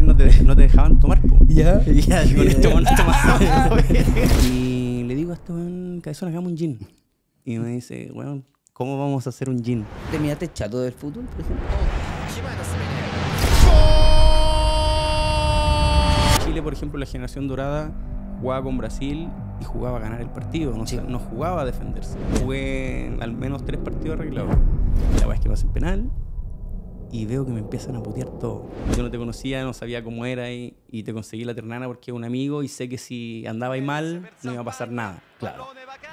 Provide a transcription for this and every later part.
no te, dejaban tomar, po. Ya. Y con este no tomaba. y le digo a este weón, cabezón, hagamos un gin. Y me dice, bueno, ¿cómo vamos a hacer un gin? ¿Te miraste chato del fútbol, por ejemplo? Chile, por ejemplo, la generación dorada jugaba con Brasil y jugaba a ganar el partido, no, no jugaba a defenderse. Jugué al menos tres partidos arreglados. La vez que pasé el penal, y veo que me empiezan a putear todo. Yo no te conocía, no sabía cómo era y, te conseguí la ternana porque es un amigo y sé que si andaba mal no iba a pasar nada, claro.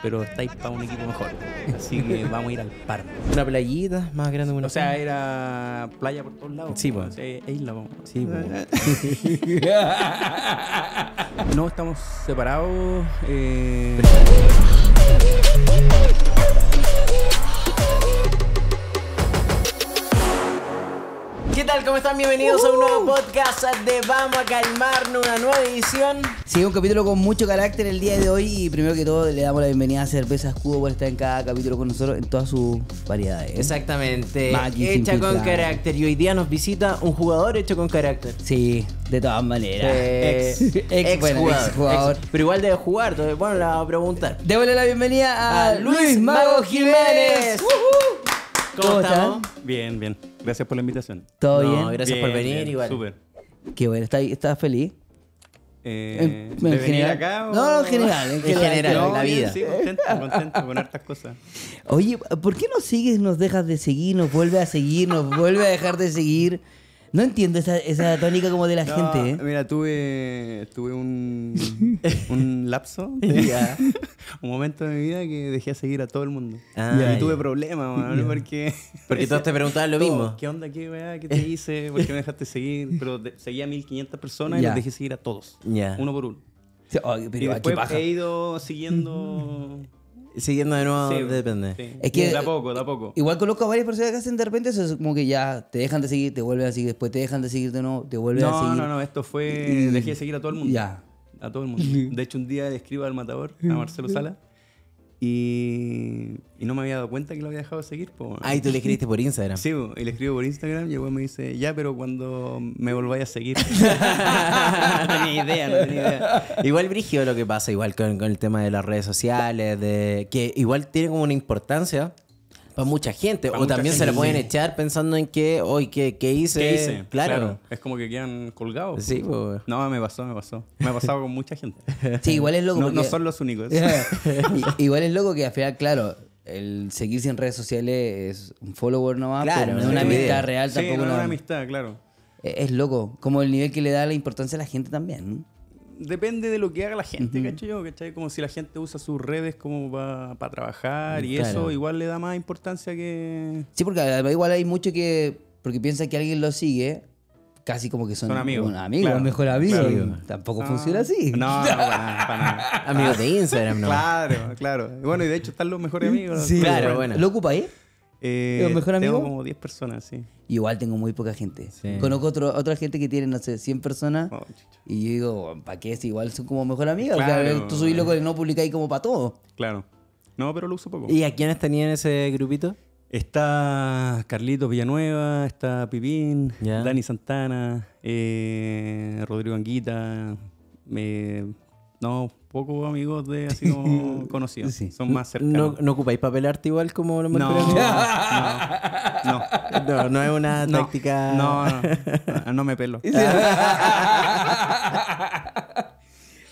Pero estáis para un equipo mejor, así que vamos a ir al par. Una playita más grande que una. O sea, era playa por todos lados. Sí, pues. isla, Sí, no, estamos separados. Eh. ¿Cómo están? Bienvenidos a un nuevo podcast de Vamos a Calmarnos, una nueva edición. Sigue un capítulo con mucho carácter el día de hoy y primero que todo le damos la bienvenida a Cerveza Escudo por estar en cada capítulo con nosotros en todas sus variedades. Exactamente. hecha con carácter y hoy día nos visita un jugador hecho con carácter. Sí, de todas maneras. Eh, ex, jugador, jugador. pero igual debe jugar, entonces bueno, la vamos a preguntar. Démosle la bienvenida a, Luis, Mago Jiménez. ¿Cómo, ¿Cómo Bien, bien. Gracias por la invitación. ¿Todo bien? Gracias por venir igual. Súper. Qué bueno, ¿estás feliz? Eh, eh en, general. No, en general, en general, en la vida. Sí, contento, contento con hartas cosas. Oye, ¿por qué nos sigues, nos dejas de seguir, nos vuelve a seguir, nos vuelve a dejar de seguir? No entiendo esa, tónica como de la gente. ¿eh? Mira, tuve, tuve un, un lapso, un momento de mi vida que dejé seguir a todo el mundo. Ah, y ahí. tuve problemas, porque... Porque todos te preguntaban lo mismo. ¿Qué onda? ¿Qué, ¿Qué te hice? ¿Por qué me dejaste seguir? Pero seguía a 1500 personas y los dejé seguir a todos. Uno por uno. pero, y después he ido siguiendo Siguiendo de nuevo, depende. da poco, da poco. Igual conozco a varias personas que hacen de repente eso, es como que ya te dejan de seguir, te vuelven a seguir, después te dejan de seguir de nuevo, te vuelven a seguir. No, no, no, esto fue. Dejé de seguir a todo el mundo. Ya. A todo el mundo. De hecho, un día le escribo al matador, a Marcelo Sala, y, no me había dado cuenta que lo había dejado de seguir. Ah, y tú le escribiste por Instagram. Sí, y le escribo por Instagram y luego me dice, ya, pero cuando me volváis a seguir. no tenía idea, no tenía idea. Igual brigio lo que pasa, igual con, el tema de las redes sociales, de que igual tiene como una importancia para mucha gente. o también se le pueden echar pensando en que, hoy, que ¿qué, hice? Claro. Es como que quedan colgados. No, me pasó, me pasó. Me ha pasado con mucha gente. Sí, igual es loco. No, son los únicos. igual es loco que al final, claro, el seguir sin redes sociales es un follower nomás, claro, pero no una amistad real tampoco. una amistad, claro. es, loco, como el nivel que le da la importancia a la gente también depende de lo que haga la gente, cacho ¿cachai? Como si la gente usa sus redes como para trabajar y eso igual le da más importancia que... Sí, porque igual hay mucho que... Porque piensa que alguien lo sigue, casi como que son, amigos. Un amigo, mejor amigo. Tampoco funciona ah. así. No, para nada. Amigos de Instagram, ¿no? Claro, claro. Bueno, y de hecho están los mejores amigos. Sí, claro, bueno. ¿Lo ocupa ahí? Eh, tengo como 10 personas, sí. Igual tengo muy poca gente. Conozco otra gente que tiene, no sé, 100 personas. Oh, y yo digo, ¿para qué? Si igual son como mejor amigos. Claro. tú subís loco y no publicáis como para todo. Claro. No, pero lo uso poco. ¿Y a quiénes tenían ese grupito? Está Carlitos Villanueva, está Pipín, Dani Santana, eh, Rodrigo Anguita. me eh, no, pocos amigos de así como conocidos. Son más cercanos. No, ocupáis papel arte igual como los no, no, no, no. No, es una táctica. No, no, no. me pelo.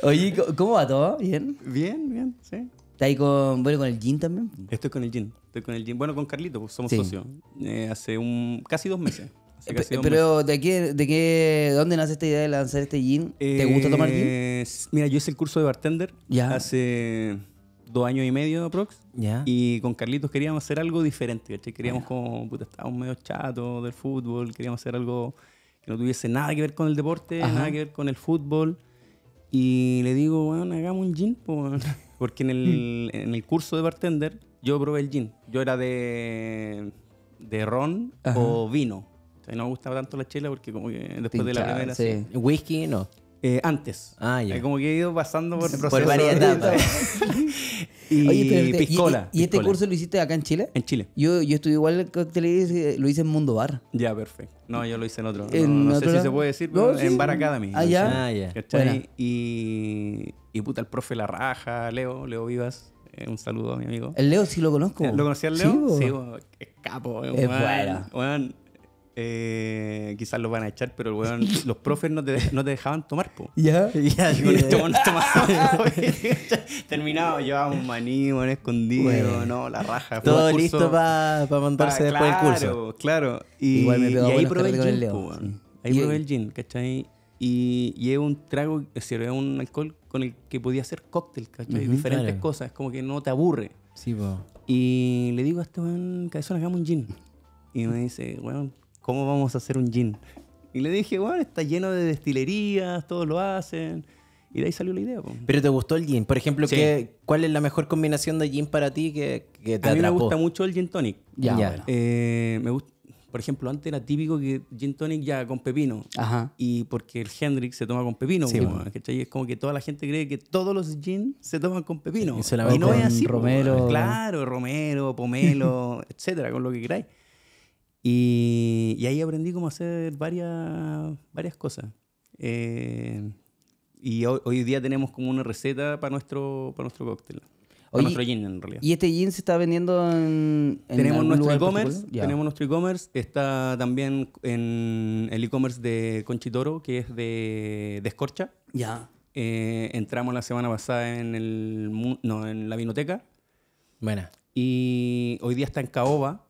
Oye, ¿cómo va todo? ¿Bien? Bien, bien, sí. está ahí con, bueno, con el Gin también? Estoy con el Gin. Estoy con el Gin. Bueno, con Carlito, pues somos socios. Eh, hace un, casi dos meses. Pero, ¿de qué, de qué, dónde nace esta idea de lanzar este gin? ¿Te gusta tomar gin? Eh, mira, yo hice el curso de bartender hace dos años y medio, aprox. Y con Carlitos queríamos hacer algo diferente, Queríamos como, puta, estábamos medio chato del fútbol, queríamos hacer algo que no tuviese nada que ver con el deporte, nada que ver con el fútbol. Y le digo, bueno, hagamos un gin, porque mm. en el, curso de bartender yo probé el gin. Yo era de, ron o vino no me gusta tanto la chela porque después de la primera... Sí. ¿Whisky no? Eh, antes. Ah, ya. Como que he ido pasando por el proceso. Por varias etapas. y, piscola, y, este curso lo hiciste acá en Chile? En Chile. Yo, yo estudié igual y eh, lo hice en Mundo Bar. Ya, perfecto. No, yo lo hice en otro. no, sé si se puede decir, pero en Bar Academy. Ah, ya. Ah, ya. Y, y puta, el profe La Raja, Leo, Leo Vivas eh, un saludo a mi amigo. El Leo sí lo conozco. ¿Lo conocías al Leo? Sí, sí es capo. es bueno eh, quizás lo van a echar, pero los profes no te, no dejaban tomar, po. Ya. Ya, con esto no tomaba. Terminado, llevaba un maní, un escondido, no, la raja. Todo listo para pa mandarse después del curso. Claro, Y, y ahí probé el gin, Ahí y probé el gin, ¿cachai? Y llevo un trago, es eh, decir, un alcohol con el que podía hacer cóctel, ¿cachai? Diferentes claro. cosas, como que no te aburre. Sí, po. Y le digo a este weón, cabezón, hagamos un gin. Y me dice, weón, bueno, ¿cómo vamos a hacer un gin? Y le dije, bueno, está lleno de destilerías, todos lo hacen. Y de ahí salió la idea. Pero te gustó el gin. Por ejemplo, ¿cuál es la mejor combinación de gin para ti que, que a mí me gusta mucho el gin tonic. Ya. Eh, me gusta, por ejemplo, antes era típico que gin tonic ya con pepino. Ajá. Y porque el Hendrix se toma con pepino. Sí, Es como que toda la gente cree que todos los gins se toman con pepino. Y, no es así. Romero. Claro, romero, pomelo, etcétera, con lo que queráis. Y, ahí aprendí cómo hacer varias, varias cosas. Eh, y hoy, día tenemos como una receta para nuestro, para nuestro cóctel. nuestro gin, en realidad. ¿Y este gin se está vendiendo en, en tenemos, nuestro e -commerce, tenemos nuestro e-commerce, está también en el e-commerce de Conchitoro, que es de, de Escorcha. Ya. Eh, entramos la semana pasada en el no, en la vinoteca. Buena. Y hoy día está en Caoba,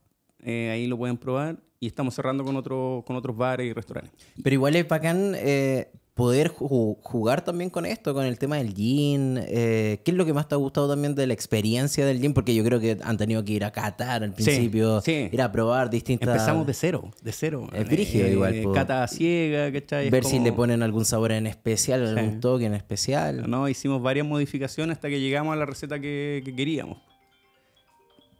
eh, ahí lo pueden probar. Y estamos cerrando con, otro, con otros bares y restaurantes. Pero igual es bacán eh, poder jugar también con esto, con el tema del gin. Eh, ¿Qué es lo que más te ha gustado también de la experiencia del gin? Porque yo creo que han tenido que ir a Qatar al principio, ir a probar distintas... Empezamos de cero, de cero. Es brígido igual. Cata ciega, ¿cachai? Ver si le ponen algún sabor en especial, algún toque en especial. No, hicimos varias modificaciones hasta que llegamos a la receta que queríamos.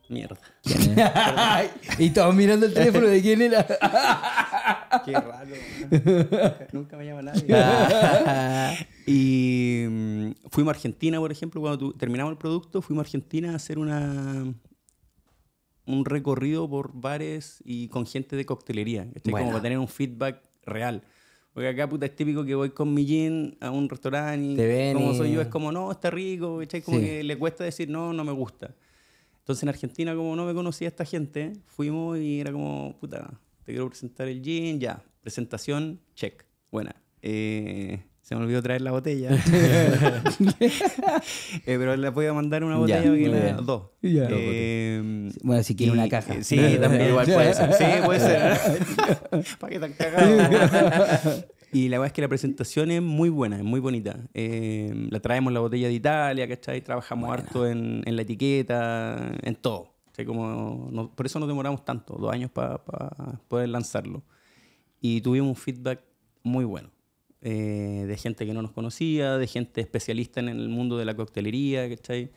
Mierda. y todos mirando el teléfono de quién era. Qué raro. Nunca, me llama nadie. y mm, fuimos a Argentina, por ejemplo, cuando terminamos el producto, fuimos a Argentina a hacer una un recorrido por bares y con gente de coctelería. Como para tener un feedback real. Porque acá, puta, es típico que voy con mi jean a un restaurante y como soy yo, es como, no, está rico, Como que le cuesta decir, no, no me gusta. Entonces en Argentina, como no me conocía esta gente, fuimos y era como, puta, te quiero presentar el jean, ya. Presentación, check. Buena. Eh, se me olvidó traer la botella. Eh, pero le voy a mandar una botella ya, dos. eh, bueno, si quiere una caja. Sí, también igual puede ser. Sí, puede ser. ¿Para qué tan cagado? Y la verdad es que la presentación es muy buena, es muy bonita. Eh, la traemos la botella de Italia, ¿cachai? Trabajamos harto en, en, la etiqueta, en todo. como por eso nos demoramos tanto, dos años para poder lanzarlo. Y tuvimos un feedback muy bueno. Eh, de gente que no nos conocía, de gente especialista en el mundo de la coctelería, ¿cachai?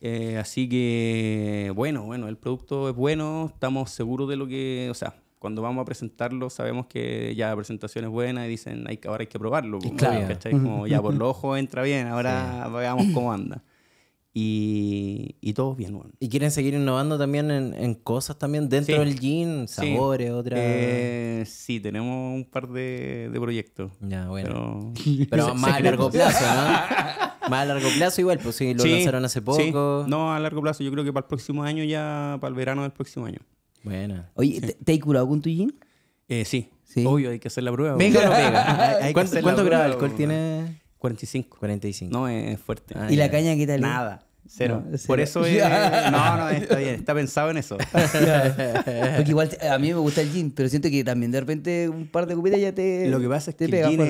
Eh, así que, bueno, bueno, el producto es bueno, estamos seguros de lo que, o sea, cuando vamos a presentarlo sabemos que ya la presentación es buena y dicen, hay, ahora hay que probarlo. Claro. ya por lo ojo entra bien, ahora veamos cómo anda. Y, y todo bien, bueno. Y quieren seguir innovando también en, cosas también dentro del jean sabores, otra. Eh, sí, tenemos un par de, proyectos. Ya, bueno. Pero, pero más a largo plazo, ¿no? más a largo plazo igual, pues sí, lo lanzaron hace poco. No, a largo plazo. Yo creo que para el próximo año ya, para el verano del próximo año. Buena. Oye, ¿te, has curado con tu jean? Eh, sí. Obvio, hay que hacer la prueba. Venga, no pega. ¿Cuánto, grado graba el alcohol tiene? 45. 45. No, es fuerte. Ah, ¿Y la caña qué tal? Nada. Cero. Por eso no, no, está bien, está pensado en eso. Porque igual a mí me gusta el gin, pero siento que también de repente un par de copitas ya te. Lo que pasa es que el jean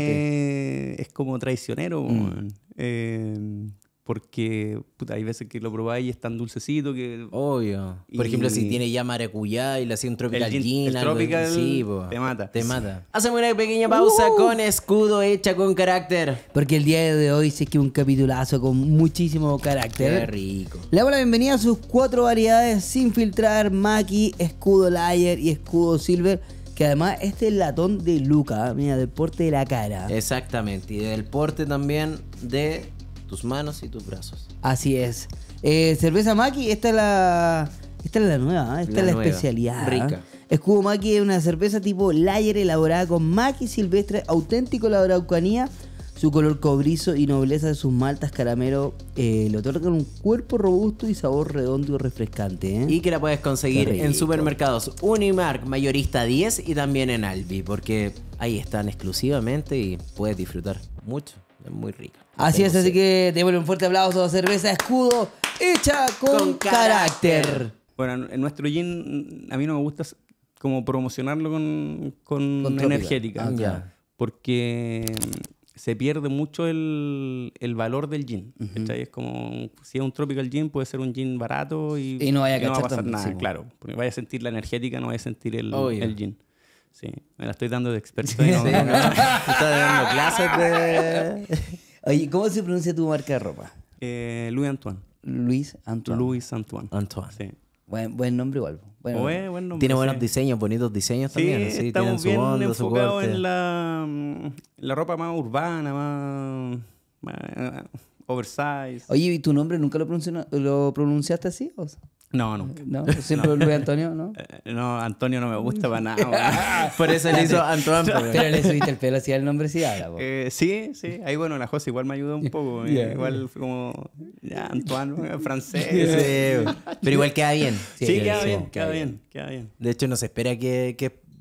es, como traicionero. Mm. Eh, porque hay veces que lo probáis y es tan dulcecito que... Obvio. Por ejemplo, si tiene ya maracuyá y la un tropical gin, el tropical, sí, te mata. Te mata. Hacemos una pequeña pausa uh. con escudo hecha con carácter. Porque el día de hoy se que un capitulazo con muchísimo carácter. Qué rico. Le hago la bienvenida a sus cuatro variedades sin filtrar, Maki, escudo layer y escudo silver. Que además este es el latón de Luca, ¿eh? mira, del porte de la cara. Exactamente, y del porte también de tus manos y tus brazos. Así es. Eh, cerveza Maki, esta es la, esta la nueva, ¿eh? esta es la especialidad. Rica. Escudo Maki es una cerveza tipo layer elaborada con Maki silvestre auténtico la Araucanía. Su color cobrizo y nobleza de sus maltas caramelo eh, le otorgan un cuerpo robusto y sabor redondo y refrescante. Y que la puedes conseguir en supermercados Unimark, Mayorista 10 y también en Albi, porque ahí están exclusivamente y puedes disfrutar mucho. Es muy rica. Así es, así que démosle un fuerte aplauso a Cerveza Escudo, hecha con, carácter. Bueno, en nuestro gin a mí no me gusta como promocionarlo con, con, energética. Ah, Porque mm, se pierde mucho el, el valor del gin. Es como, si es un tropical gin, puede ser un gin barato y, no, vaya a va a pasar nada, claro. Porque vaya a sentir la energética, no vaya a sentir el, el gin. Sí, me la estoy dando de experto. no, dando clases de... Oye, ¿cómo se pronuncia tu marca de ropa? Eh, Louis Antoine. Luis Antoine. Luis Antoine. Antoine. Sí. Buen, nombre igual. Bueno, buen nombre, tiene buenos diseños, bonitos diseños también. Sí, estamos tienen su bien onda, en la, mm, la ropa más urbana, más oversize. Oye, ¿y tu nombre nunca lo, pronunciaste así? No, nunca. No, pues siempre Luis Antonio, ¿no? Eh, eh, no, Antonio no me gusta para nada. Por eso le hizo Antoine. Pero le subiste el pelo así al nombre sí habla, Eh, sí, sí. Ahí bueno, la José igual me ayudó un poco. Igual fue como ya, Antoine, francés. Pero igual queda bien. Sí, queda, bien, queda, bien, De hecho, no se espera que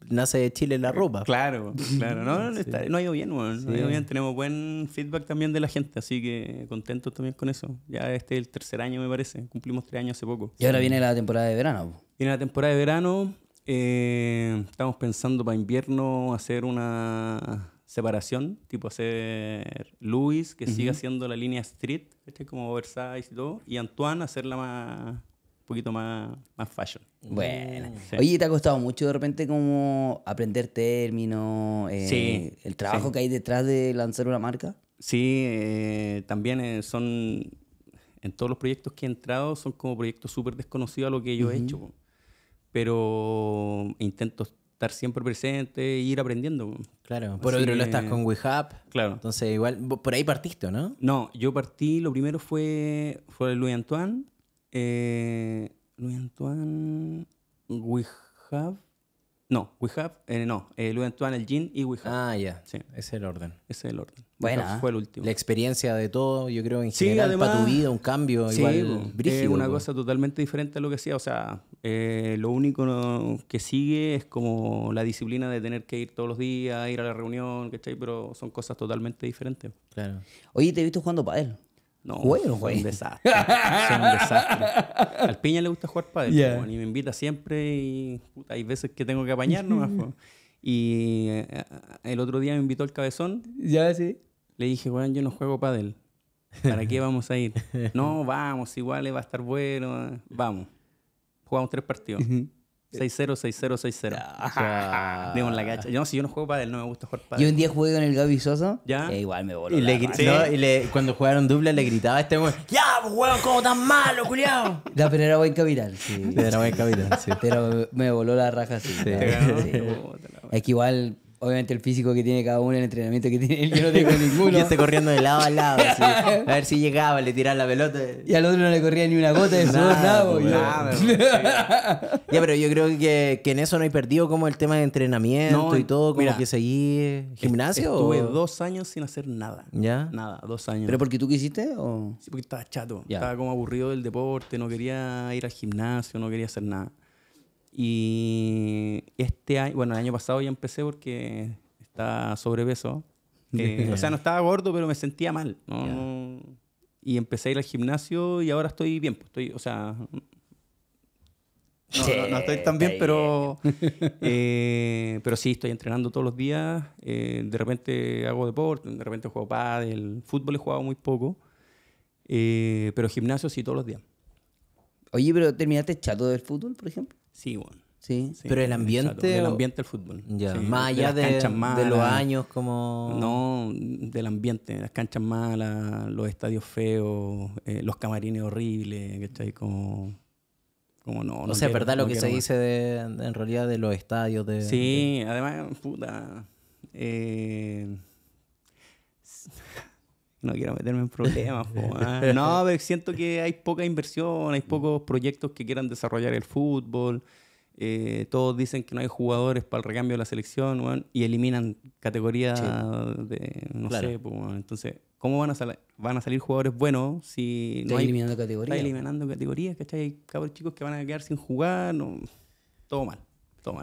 nace de Chile la ropa. Claro, claro. No, no, está, no ha ido bien, bueno, no ha ido bien. Tenemos buen feedback también de la gente, así que contentos también con eso. Ya este es el tercer año, me parece. Cumplimos tres años hace poco. Y ahora viene la temporada de verano. Viene la temporada de verano. Eh, estamos pensando para invierno hacer una separación, tipo hacer Luis, que siga siendo la línea street, este como Versailles y todo, y Antoine la más poquito más, más fashion. Bueno. Oye, ¿te ha costado mucho de repente como aprender términos? Eh, sí. El trabajo que hay detrás de lanzar una marca. Sí, eh, también eh, son. En todos los proyectos que he entrado son como proyectos súper desconocidos a lo que yo he hecho. Pero intento estar siempre presente e ir aprendiendo. Claro, por otro lado estás con WeHub. Claro. Entonces, igual, por ahí partiste, ¿no? No, yo partí, lo primero fue, fue Luis Antoine, eh, Luis Antoine have, No, we eh, no, eh, Luis Antoine, el Gin y We Have. Ah, ya. Sí. Ese es el orden. Ese es el orden. Bueno, fue ¿ah? el último. La experiencia de todo, yo creo, en general, para tu vida, un cambio sí, una cosa totalmente diferente a lo que hacía. O sea, eh, lo único que sigue es como la disciplina de tener que ir todos los días, ir a la reunión, ¿cachai? Pero son cosas totalmente diferentes. Claro. Oye, te he visto jugando él. No, bueno, güey. un desastre. son un desastre. Al piña le gusta jugar pádel pues, y me invita siempre y hay veces que tengo que apañar pues. Y eh, eh, el otro día me invitó el cabezón. Ya, sí. Le dije, bueno yo no juego pádel. ¿Para qué vamos a ir? no, vamos, igual eh, va a estar bueno. Vamos. Jugamos tres partidos. 6-0, 6-0, 6-0. Digo, en la cacha. Yo no, si yo no juego él no me gusta jugar él. Yo un día jugué con el Gaby Sosa. Ya. Eh, igual me voló. Y, le, cuando jugaron dupla le gritaba a este weón: ¡Ya, pues, weón, cómo tan malo, culiao! Ya, pero era buen capital, sí. era buen capital, sí. Pero me voló la raja, sí. sí. sí. Es que igual Obviamente el físico que tiene cada uno, el entrenamiento que tiene yo no tengo ninguno. Y este corriendo de lado a lado, a ver si llegaba, le tiraba la pelota. Y al otro no le corría ni una gota de sudor, nada, pues, pues, Ya, pero yo creo que, en eso no hay perdido como el tema de entrenamiento y todo, mira, que seguí gimnasio. Estuve dos años sin hacer nada. ¿Ya? Nada, dos años. ¿Pero porque tú quisiste o...? Sí, porque estaba chato. Estaba como aburrido del deporte, no quería ir al gimnasio, no quería hacer nada. Y este año, bueno, el año pasado ya empecé porque estaba sobrepeso. Eh, o sea, no estaba gordo, pero me sentía mal. Y empecé a ir al gimnasio y ahora estoy bien. Pues, estoy, o sea, no, estoy tan bien, pero, eh, pero sí, estoy entrenando todos los días. Eh, de repente hago deporte, de repente juego el Fútbol he jugado muy poco, pero gimnasio sí todos los días. Oye, pero ¿terminaste chato del fútbol, por ejemplo? Sí, bueno. Sí. pero el ambiente. El ambiente del fútbol. Ya. Más allá de, los años, como. No, del ambiente. Las canchas malas, los estadios feos, eh, los camarines horribles, Que está ahí Como. Como no. no sé, ¿verdad lo que se dice de, en realidad de los estadios? De, sí, además, puta. Eh no quiero meterme en problemas. Ah. No, siento que hay poca inversión, hay pocos proyectos que quieran desarrollar el fútbol. Eh, todos dicen que no hay jugadores para el recambio de la selección y eliminan categorías de no sé. Entonces, ¿cómo van a, van a salir jugadores buenos si no eliminando categorías? Está eliminando categorías, ¿cachai? Hay cabros chicos que van a quedar sin jugar, no, todo mal.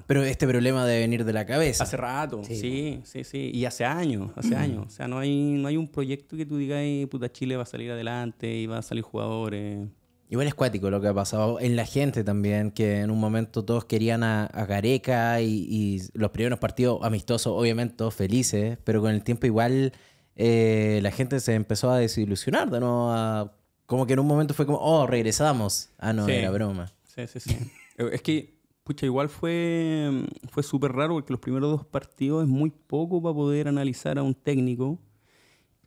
Pero este problema debe venir de la cabeza. Hace rato, sí, sí, sí. Y hace años, hace mm. años. O sea, no hay, no hay un proyecto que tú digas, puta, Chile va a salir adelante y van a salir jugadores. Igual es cuático lo que ha pasado en la gente también, que en un momento todos querían a, Gareca y, los primeros partidos amistosos, obviamente felices, pero con el tiempo igual eh, la gente se empezó a desilusionar, ¿no? como que en un momento fue como, oh, regresamos. Ah, no, era broma. Sí, sí, sí. es que Pucha, igual fue, mm, fue súper raro porque los primeros dos partidos es muy poco para poder analizar a un técnico.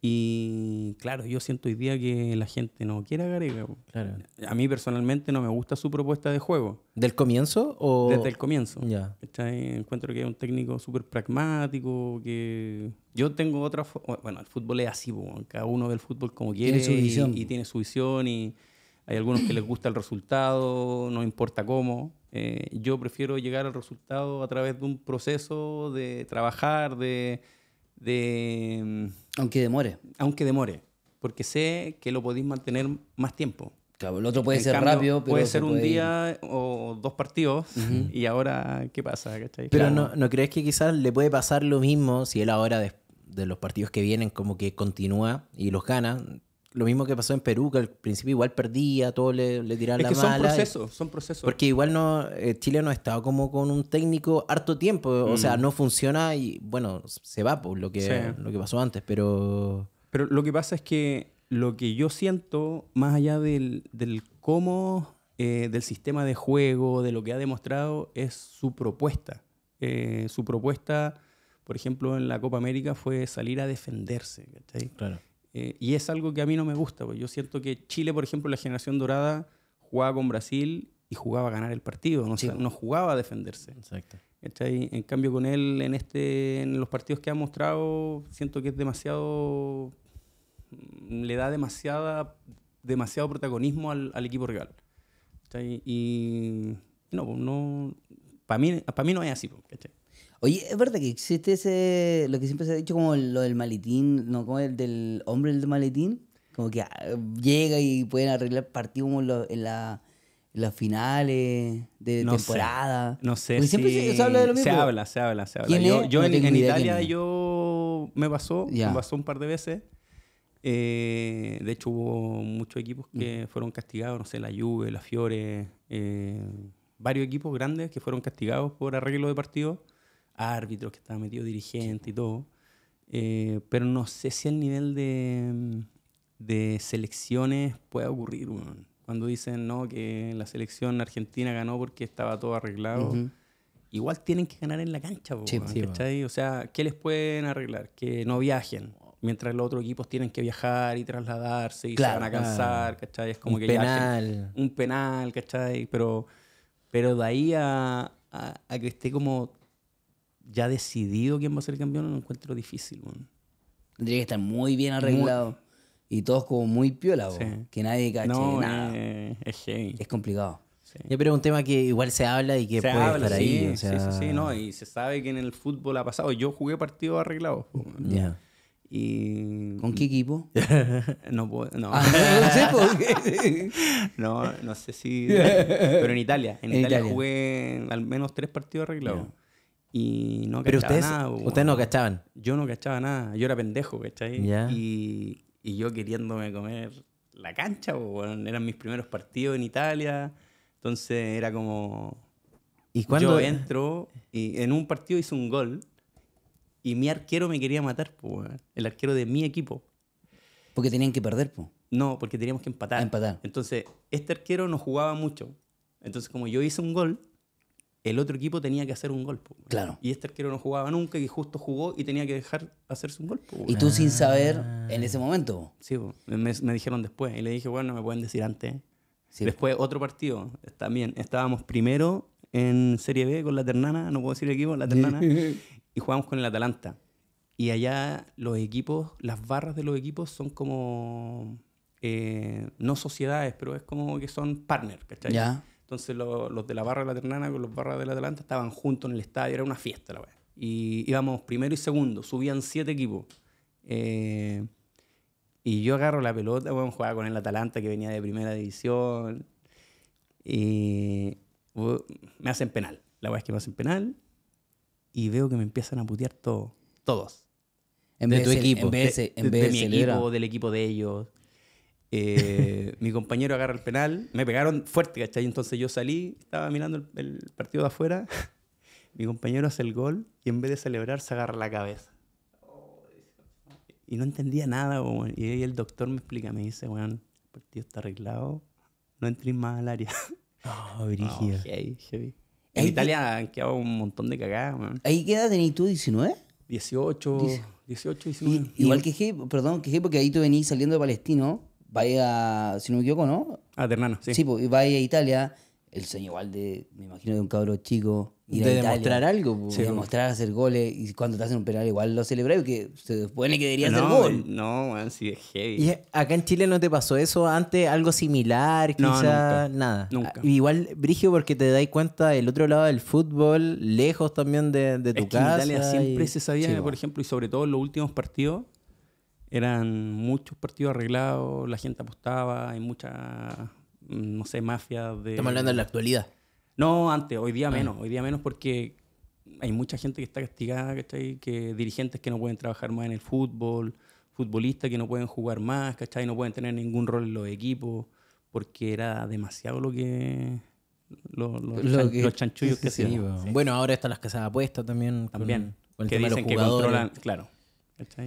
Y claro, yo siento hoy día que la gente no quiere a A mí personalmente no me gusta su propuesta de juego. ¿Del comienzo? O... Desde el comienzo. Ya. Encuentro que es un técnico súper pragmático, que yo tengo otra... Bueno, el fútbol es así, cada uno del fútbol como quiere su visión. Y, y tiene su visión y hay algunos que les gusta el resultado, no importa cómo. Eh, yo prefiero llegar al resultado a través de un proceso de trabajar, de, mm, Aunque demore. Aunque demore, porque sé que lo podéis mantener más tiempo. Claro, el otro puede ser rápido, pero... Puede ser un día o dos partidos y ahora, ¿qué pasa? ¿cachai? Pero no, ¿no crees que quizás le puede pasar lo mismo si él ahora, de, de los partidos que vienen, como que continúa y los gana? Lo mismo que pasó en Perú, que al principio igual perdía, todo le, le tiraba es que Son eh, procesos, son procesos. Porque igual no, eh, Chile no estaba como con un técnico harto tiempo. O sea, mm. no funciona y bueno, se va por pues, lo que, lo que pasó antes, pero. Pero lo que pasa es que lo que yo siento, más allá del, del cómo, eh, del sistema de juego, de lo que ha demostrado, es su propuesta. su propuesta, por ejemplo, en la Copa América fue salir a defenderse. Claro. Eh, y es algo que a mí no me gusta, porque yo siento que Chile, por ejemplo, la generación dorada jugaba con Brasil y jugaba a ganar el partido, no, no jugaba a defenderse. Exacto. En cambio, con él en, este, en los partidos que ha mostrado, siento que es demasiado. le da demasiada, demasiado protagonismo al, al equipo real. Y no, no para mí, para mí no es así. ¿cachai? Oye, es verdad que existe ese, lo que siempre se ha dicho como lo del maletín, no como el del hombre del maletín, como que ah, llega y pueden arreglar partidos en las finales de temporada. No sé. se, habla de lo mismo. Se habla, se habla, Yo, en, Italia yo me pasó, me pasó un par de veces. Eh, de hecho hubo muchos equipos que mm. fueron castigados, no sé, la Juve, la Fiore, eh, varios equipos grandes que fueron castigados por arreglo de partidos árbitros que estaba metidos, dirigente y todo. Eh, pero no sé si el nivel de, mm, de selecciones puede ocurrir. Cuando dicen no que la selección argentina ganó porque estaba todo arreglado, igual tienen que ganar en la cancha. o sea, ¿qué les pueden arreglar? Que no viajen. Mientras los otros equipos tienen que viajar y trasladarse y se van a cansar, Es como un penal. un penal, Pero, pero de ahí a, a que esté como ya decidido quién va a ser campeón, lo encuentro difícil. Tendría que estar muy bien arreglado. Y todos como muy piola, que nadie cache nada. Eh, es, complicado. pero es un tema que igual se habla y que se puede ahí. Sí, sí, y se sabe que en el fútbol ha pasado. Yo jugué partidos arreglados. Y... ¿Con qué equipo? no puedo, ah, no. no. sé si... Pero en Italia, en, Italia, jugué al menos tres partidos arreglados no Pero ustedes, ustedes no cachaban. Yo no cachaba nada. Yo era pendejo, ¿cachai? Y, yo queriéndome comer la cancha, eran mis primeros partidos en Italia. Entonces era como. ¿Y cuando Yo entro y en un partido hice un gol y mi arquero me quería matar, el arquero de mi equipo. Porque tenían que perder, pues. No, porque teníamos que empatar. empatar. Entonces, este arquero no jugaba mucho. Entonces, como yo hice un gol, el otro equipo tenía que hacer un golpe. claro. Y este arquero no jugaba nunca y justo jugó y tenía que dejar hacerse un golpe. y tú sin ah. saber en ese momento. Sí, me, dijeron después y le dije, bueno, me pueden decir antes. después otro partido, también estábamos primero en Serie B con la Ternana, no puedo decir el equipo, la Ternana, y jugamos con el Atalanta. Y allá los equipos, las barras de los equipos son como, eh, no sociedades, pero es como que son partners, ¿cachai? Ya. Entonces los de la barra de la Ternana con los barras de la Atalanta estaban juntos en el estadio, era una fiesta la weá. Y íbamos primero y segundo, subían siete equipos. Eh, y yo agarro la pelota, bueno, jugaba con el Atalanta que venía de primera división. Y me hacen penal. La weá es que me hacen penal y veo que me empiezan a putear todos. todos. En de tu equipo. En vez de, mi equipo, del equipo de ellos. Eh, mi compañero agarra el penal, me pegaron fuerte, ¿cachai? Entonces yo salí, estaba mirando el, partido de afuera, mi compañero hace el gol y en vez de celebrar se agarra la cabeza. Y no entendía nada, Y ahí el doctor me explica, me dice, bueno el partido está arreglado, no entres más al área. Oh, brígido. En Italia han quedado un montón de cagadas, ¿Ahí qué edad tenías tú, 19? 18, 18, 19. igual que G, perdón, que G, porque ahí tú venís saliendo de Palestino vaya, si no me equivoco, ¿no? A Ternano, sí. Sí, pues vaya a Italia, el sueño igual de, me imagino, de un cabro chico. Ir de a Italia, demostrar algo, pues. de demostrar pues. hacer goles. Y cuando te hacen un penal, igual lo celebras, que se supone que debería hacer gol. No, man, sí, es heavy. ¿Y acá en Chile no te pasó eso antes? ¿Algo similar? No, nunca, nada. Nunca. Ah, igual, Brigio, porque te dais cuenta el otro lado del fútbol, lejos también de, de tu casa. en Italia siempre se sabía, por ejemplo, y sobre todo en los últimos partidos, eran muchos partidos arreglados, la gente apostaba, hay mucha, mm, no sé, mafia de... Estamos hablando de la actualidad. No, antes, hoy día ah. menos, hoy día menos porque hay mucha gente que está castigada, ¿cachai? Que dirigentes que no pueden trabajar más en el fútbol, futbolistas que no pueden jugar más, ¿cachai? No pueden tener ningún rol en los equipos porque era demasiado lo que... los chanchullos que hacían. bueno. ahora están las casas de apuestas también. También. que dicen que controlan, claro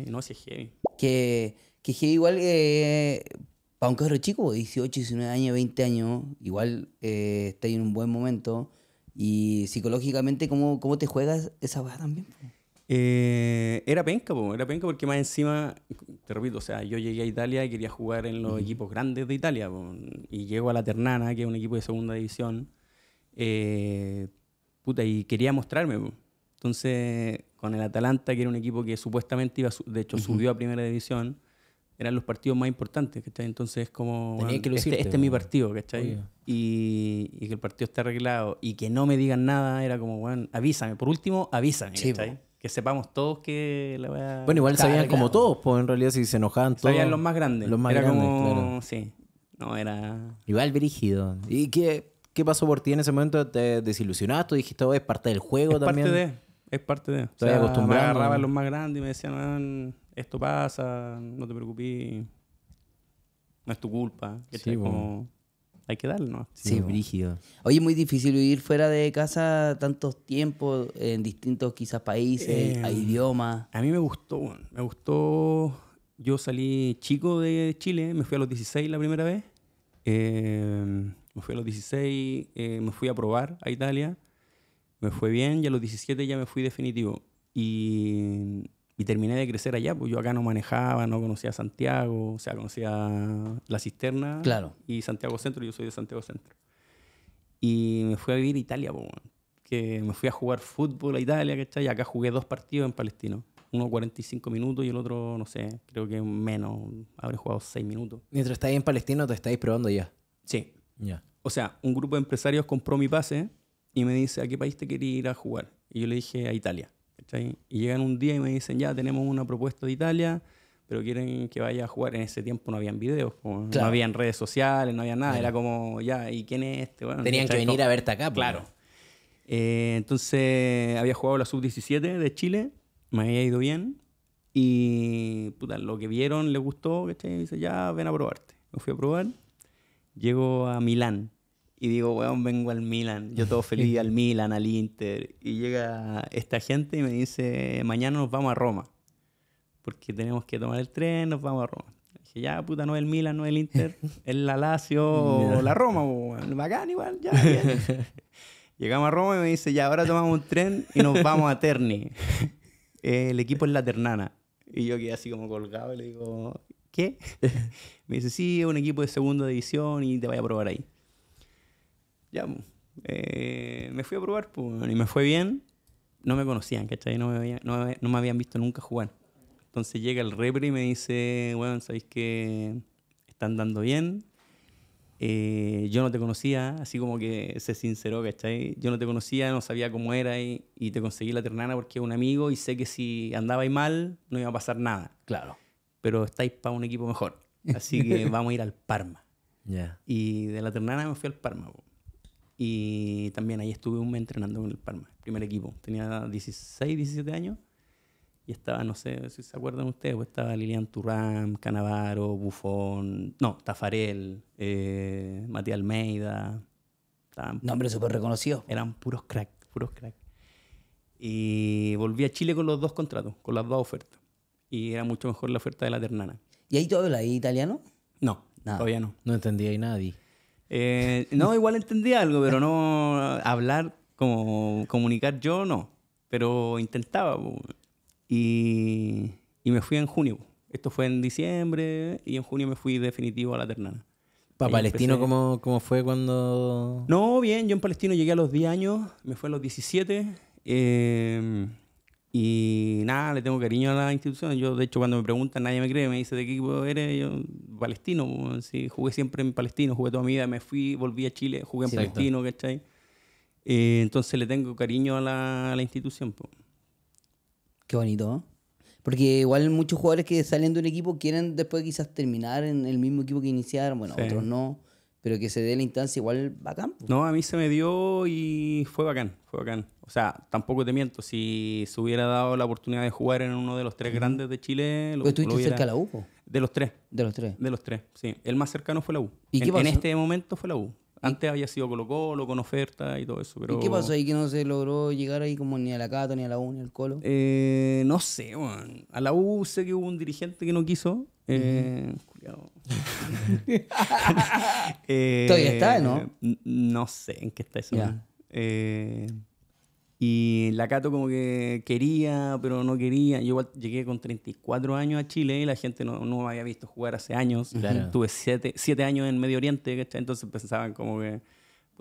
no, si es heavy. Que, que heavy igual eh, para un carro chico, 18, pues, 19 años, 20 años, igual eh, está ahí en un buen momento. Y psicológicamente, ¿cómo, cómo te juegas esa baja también? Eh, era penca, era penca porque más encima, te repito, o sea, yo llegué a Italia y quería jugar en los equipos grandes de Italia. y llego a la Ternana, que es un equipo de segunda división. Eh, puta, y quería mostrarme. Entonces, con el Atalanta, que era un equipo que supuestamente iba, de hecho, subió a primera división, eran los partidos más importantes, ¿cachai? Entonces, como, que este, este, es mi partido, ¿cachai? Y, y, que el partido esté arreglado y que no me digan nada, era como, bueno, avísame, por último, avísame, ¿cachai? Que sepamos todos que la Bueno, igual sabían como todos, pues en realidad si se enojaban todos. Sabían los más grandes. Los más grandes, Sí. No, era... Igual brígido. ¿Y qué, qué pasó por ti en ese momento? ¿Te desilusionaste? ¿Dijiste, oh, es parte del juego también? Parte de... Es parte de. O sea, me agarraba los más grandes y me decían, esto pasa, no te preocupes, no es tu culpa. hay que darle, ¿no? Sí, brígido. Oye, muy difícil vivir fuera de casa tantos tiempos, en distintos quizás países, a em, idiomas. A mí me gustó, me gustó. Yo salí chico de Chile, me fui a los 16 la primera vez. Em, me fui a los 16, eh, me fui a probar a Italia me fue bien y a los 17 ya me fui definitivo. Y, terminé de crecer allá, pues yo acá no manejaba, no conocía Santiago, o sea, conocía La Cisterna claro. y Santiago Centro, yo soy de Santiago Centro. Y me fui a vivir a Italia, pues, que me fui a jugar fútbol a Italia, está Y acá jugué dos partidos en Palestino uno 45 minutos y el otro, no sé, creo que menos. Habré jugado 6 minutos. Mientras estáis en Palestino, te estáis probando ya. Sí. Ya. O sea, un grupo de empresarios compró mi pase y me dice, ¿a qué país te quería ir a jugar? Y yo le dije, a Italia. Y llegan un día y me dicen, ya, tenemos una propuesta de Italia, pero quieren que vaya a jugar. En ese tiempo no habían videos, no habían redes sociales, no había nada. Era como, ya, ¿y quién es este? Bueno, Tenían que venir a verte acá. Claro. Eh, entonces había jugado la sub-17 de Chile, me había ido bien y puta, lo que vieron les gustó, ¿cachai? dice, ya, ven a probarte. Me fui a probar, llego a Milán y digo, weón, vengo al Milan, yo todo feliz al Milan, al Inter. Y llega esta gente y me dice, mañana nos vamos a Roma, porque tenemos que tomar el tren, nos vamos a Roma. dije, ya, puta, no es el Milan, no es el Inter, es la Lazio o la Roma, weón. bacán igual, ya. Llegamos a Roma y me dice, ya, ahora tomamos un tren y nos vamos a Terni. Eh, el equipo es la Ternana. Y yo quedé así como colgado y le digo, ¿qué? me dice, sí, es un equipo de segunda división y te voy a probar ahí ya, eh, me fui a probar, y me fue bien. No me conocían, ¿cachai? No me, no, no me habían visto nunca jugar. Entonces llega el repre y me dice, bueno, ¿sabéis que están dando bien? Eh, yo no te conocía, así como que se sinceró, ¿cachai? Yo no te conocía, no sabía cómo era y, te conseguí la ternana porque es un amigo y sé que si andabais mal no iba a pasar nada. Claro. Pero estáis para un equipo mejor. Así que vamos a ir al Parma. Ya. Y de la ternana me fui al Parma. Y también ahí estuve un mes entrenando con el Parma, primer equipo. Tenía 16, 17 años y estaba, no sé si se acuerdan ustedes, pues estaba Lilian Turán, Canavaro, Bufón, no, Tafarel, eh, Matías Almeida. Nombres súper reconocido Eran puros crack, puros crack. Y volví a Chile con los dos contratos, con las dos ofertas. Y era mucho mejor la oferta de la Ternana. ¿Y ahí todo ahí italiano? No, todavía no. No entendía ahí nadie. Eh, no, igual entendí algo, pero no hablar, como comunicar yo, no. Pero intentaba. Y, me fui en junio. Esto fue en diciembre y en junio me fui definitivo a la ternana. ¿Para Palestino cómo, fue cuando...? No, bien, yo en Palestino llegué a los 10 años, me fue a los 17. Eh, y nada, le tengo cariño a la institución. Yo, de hecho, cuando me preguntan, nadie me cree, me dice de qué equipo eres. Yo, palestino, sí, jugué siempre en palestino, jugué toda mi vida, me fui, volví a Chile, jugué en palestino, ¿cachai? Eh, entonces le tengo cariño a la, la institución. Qué bonito. ¿eh? Porque igual muchos jugadores que salen de un equipo quieren después quizás terminar en el mismo equipo que iniciaron, bueno, otros no pero que se dé la instancia igual bacán. No, a mí se me dio y fue bacán, fue bacán. O sea, tampoco te miento, si se hubiera dado la oportunidad de jugar en uno de los tres grandes de Chile... Lo, pues cerca de la U, De los tres. De los tres. De los tres, sí. El más cercano fue la U. ¿Y en, qué pasó? en este momento fue la U. Antes había sido Colo Colo, con oferta y todo eso. Pero... ¿Y qué pasó ahí que no se logró llegar ahí como ni a la Cata, ni a la U, ni al Colo? Eh, no sé, man. a la U sé que hubo un dirigente que no quiso. Eh, Eh, Todavía está, ¿no? No sé en qué está eso. Eh, y la Cato como que quería, pero no quería. Yo llegué con 34 años a Chile y la gente no, había visto jugar hace años. Tuve 7 años en Medio Oriente, Entonces pensaban como que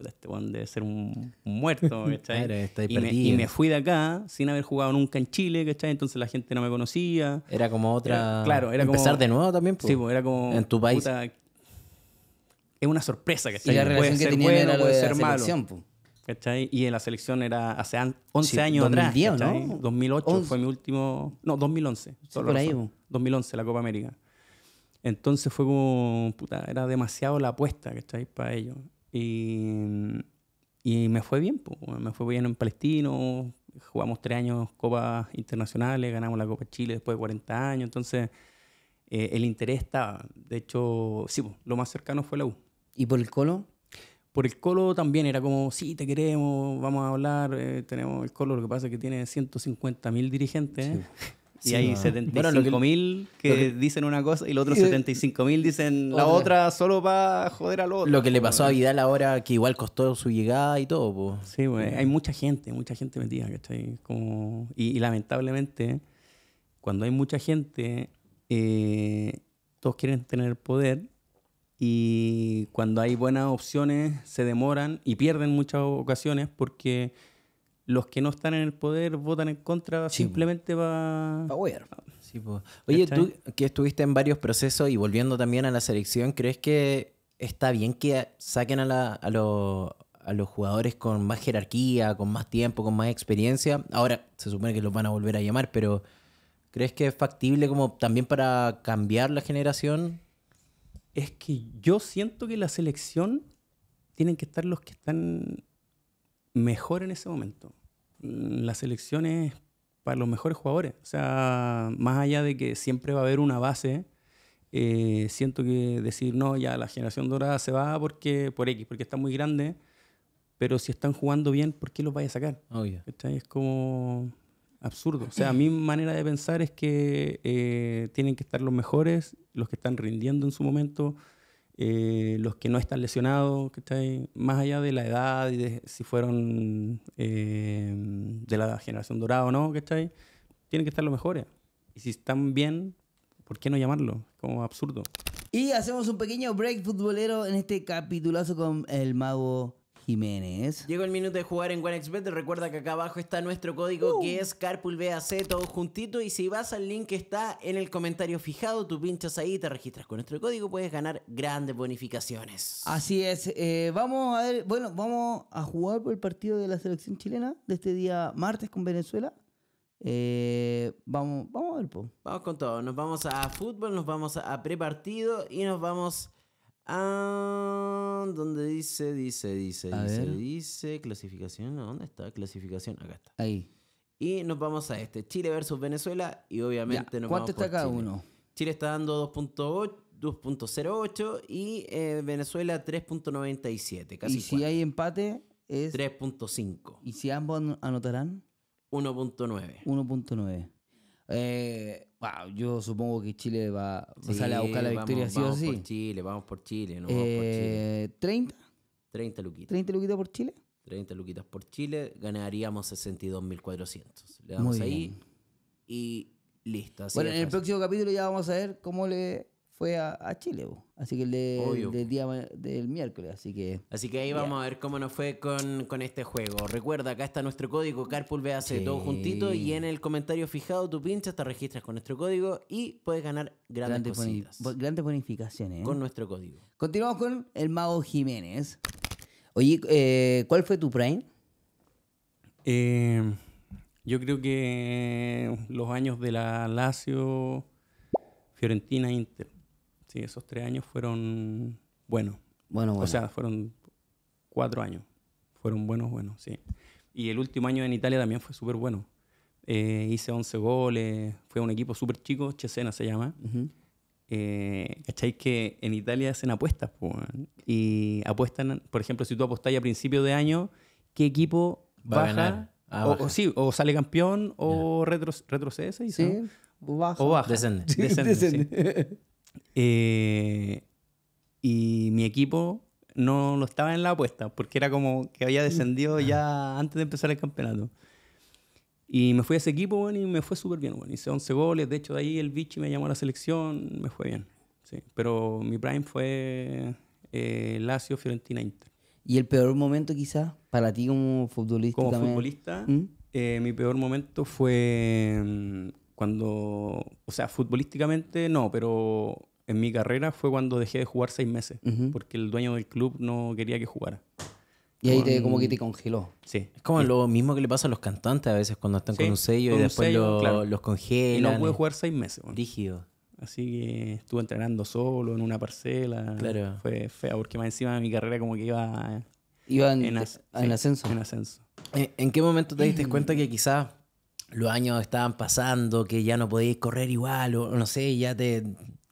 este weón debe ser un, muerto, ¿cachai? y, me, fui de acá sin haber jugado nunca en Chile, ¿cachai? Entonces la gente no me conocía. Era como otra... claro, era como Empezar de nuevo también, pues. Sí, pues, era como... En tu país. es una sorpresa, puede que ser puede ser malo. Pues. Y en la selección era hace 11 años atrás. 2008 fue mi último. No, 2011. 2011, la Copa América. Entonces fue como. era demasiado la apuesta, ¿cachai? Para ellos. Y, y me fue bien, me fue bien en Palestino, jugamos tres años copas internacionales, ganamos la Copa Chile después de 40 años, entonces eh, el interés estaba. De hecho, sí, lo más cercano fue la U. ¿Y por el Colo? Por el Colo también era como, sí, te queremos, vamos a hablar, eh, tenemos el Colo, lo que pasa es que tiene 150 mil dirigentes. Y hay 75.000 que, dicen una cosa y los otros 75.000 dicen la otra, solo para joder al otro. Lo que le pasó a Vidal ahora, que igual costó su llegada y todo. Sí, eh. hay mucha gente, mucha gente metida, ahí Como... Y, lamentablemente, cuando hay mucha gente, eh, todos quieren tener poder y cuando hay buenas opciones se demoran y pierden muchas ocasiones porque los que no están en el poder votan en contra simplemente para... sí, Oye, tú que estuviste en varios procesos y volviendo también a la selección, ¿crees que está bien que saquen a, a los jugadores con más jerarquía, con más tiempo, con más experiencia? Ahora se supone que los van a volver a llamar, pero ¿crees que es factible como también para cambiar la generación? Es que yo siento que la selección tienen que estar los que están mejor en ese momento las selecciones para los mejores jugadores. O sea, más allá de que siempre va a haber una base, eh, siento que decir, no, ya la generación dorada se va porque, por X, porque está muy grande, pero si están jugando bien, ¿por qué los vaya a sacar? Es como absurdo. O sea, mi manera de pensar es que eh, tienen que estar los mejores, los que están rindiendo en su momento, eh, los que no están lesionados, ¿cachai? Más allá de la edad y de si fueron eh, de la generación dorada o no, ¿cachai? Tienen que estar los mejores. Y si están bien, ¿por qué no llamarlo? Como absurdo. Y hacemos un pequeño break futbolero en este capitulazo con el mago Jiménez. Llegó el minuto de jugar en OneXBet. Recuerda que acá abajo está nuestro código uh. que es CarpoolBAC, todo juntito. Y si vas al link que está en el comentario fijado, tú pinchas ahí, te registras con nuestro código, puedes ganar grandes bonificaciones. Así es. Eh, vamos a ver, bueno, vamos a jugar por el partido de la selección chilena de este día martes con Venezuela. Eh, vamos, vamos a ver, po. Vamos con todo. Nos vamos a fútbol, nos vamos a prepartido y nos vamos Ah, donde dice, dice, dice, dice, dice, clasificación, ¿dónde está? Clasificación, acá está. Ahí. Y nos vamos a este, Chile versus Venezuela y obviamente nos vamos ¿Cuánto está cada uno? Chile está dando 2.08 y eh, Venezuela 3.97, casi Y si hay empate es 3.5. ¿Y si ambos anotarán? 1.9. 1.9. Eh, Wow, yo supongo que Chile va a buscar la victoria vamos, sí sí. Vamos por Chile, vamos por Chile, ¿30? 30 eh, luquitas. ¿30 luquitas por Chile? 30 luquitas por Chile, ganaríamos 62.400. Le damos ahí y listo. bueno, en el próximo capítulo ya vamos a ver cómo le fue a, Chile, así que el, de, día del miércoles, así que... Así que ahí vamos a ver cómo nos fue con, este juego. Recuerda, acá está nuestro código Carpool todo juntito, y en el comentario fijado tú pinchas, te registras con nuestro código y puedes ganar grandes, bonificaciones. ¿eh? Con nuestro código. Continuamos con el Mago Jiménez. Oye, eh, ¿cuál fue tu Prime? Em, yo creo que los años de la Lazio, Fiorentina, Inter. Sí, esos tres años fueron buenos. Bueno, bueno. O sea, fueron cuatro años. Fueron buenos, buenos, sí. Y el último año en Italia también fue súper bueno. Eh, hice 11 goles, fue un equipo súper chico, Chesena se llama. Eh, ¿Cacháis que en Italia hacen apuestas? y apuestan, por ejemplo, si tú apostáis a principio de año, ¿qué equipo Va ah, baja? o, sí, o sale campeón o retro, retrocede, ¿sí? O baja. Descende. Eh, y mi equipo no, lo estaba en la apuesta, porque era como que había descendido ya antes de empezar el campeonato. Y me fui a ese equipo, bueno, y me fue súper bien, Hice 11 goles, de hecho de ahí el Vichy me llamó a la selección, me fue bien. Sí. Pero mi prime fue eh, Lazio, Fiorentina, Inter. ¿Y el peor momento quizás para ti como futbolista? Como ¿Mm? futbolista, eh, mi peor momento fue mm, cuando, o sea, futbolísticamente no, pero en mi carrera fue cuando dejé de jugar seis meses, porque el dueño del club no quería que jugara. Y ahí te, como que te congeló. Sí. Es como lo mismo que le pasa a los cantantes a veces cuando están con un sello y después los congelan. Y no pude jugar seis meses. Rígido. Así que estuve entrenando solo en una parcela. Claro. Fue fea porque más encima de mi carrera como que iba... Iba en, ascenso. En ascenso. ¿En qué momento te diste cuenta que quizás los años estaban pasando, que ya no podías correr igual, o no sé, ya te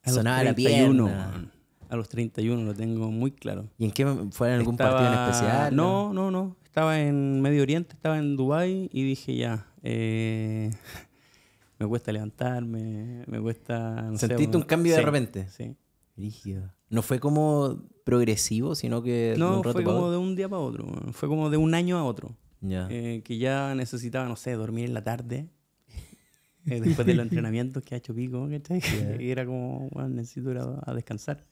a sonaba la pierna. A los 31 lo tengo muy claro. ¿Y en qué fue en algún partido en especial? No, no, no. Estaba en Medio Oriente, estaba en Dubái, y dije ya, eh, me cuesta levantarme, me cuesta... No ¿Sentiste un cambio de repente? Sí. Rígido. ¿No fue como progresivo, sino que... No, fue como de un día para otro. Fue como de un año a otro. Eh, que ya necesitaba, no sé, dormir en la tarde. Eh, después de los entrenamientos que ha hecho Pico, era como, bueno, necesito ir a, descansar.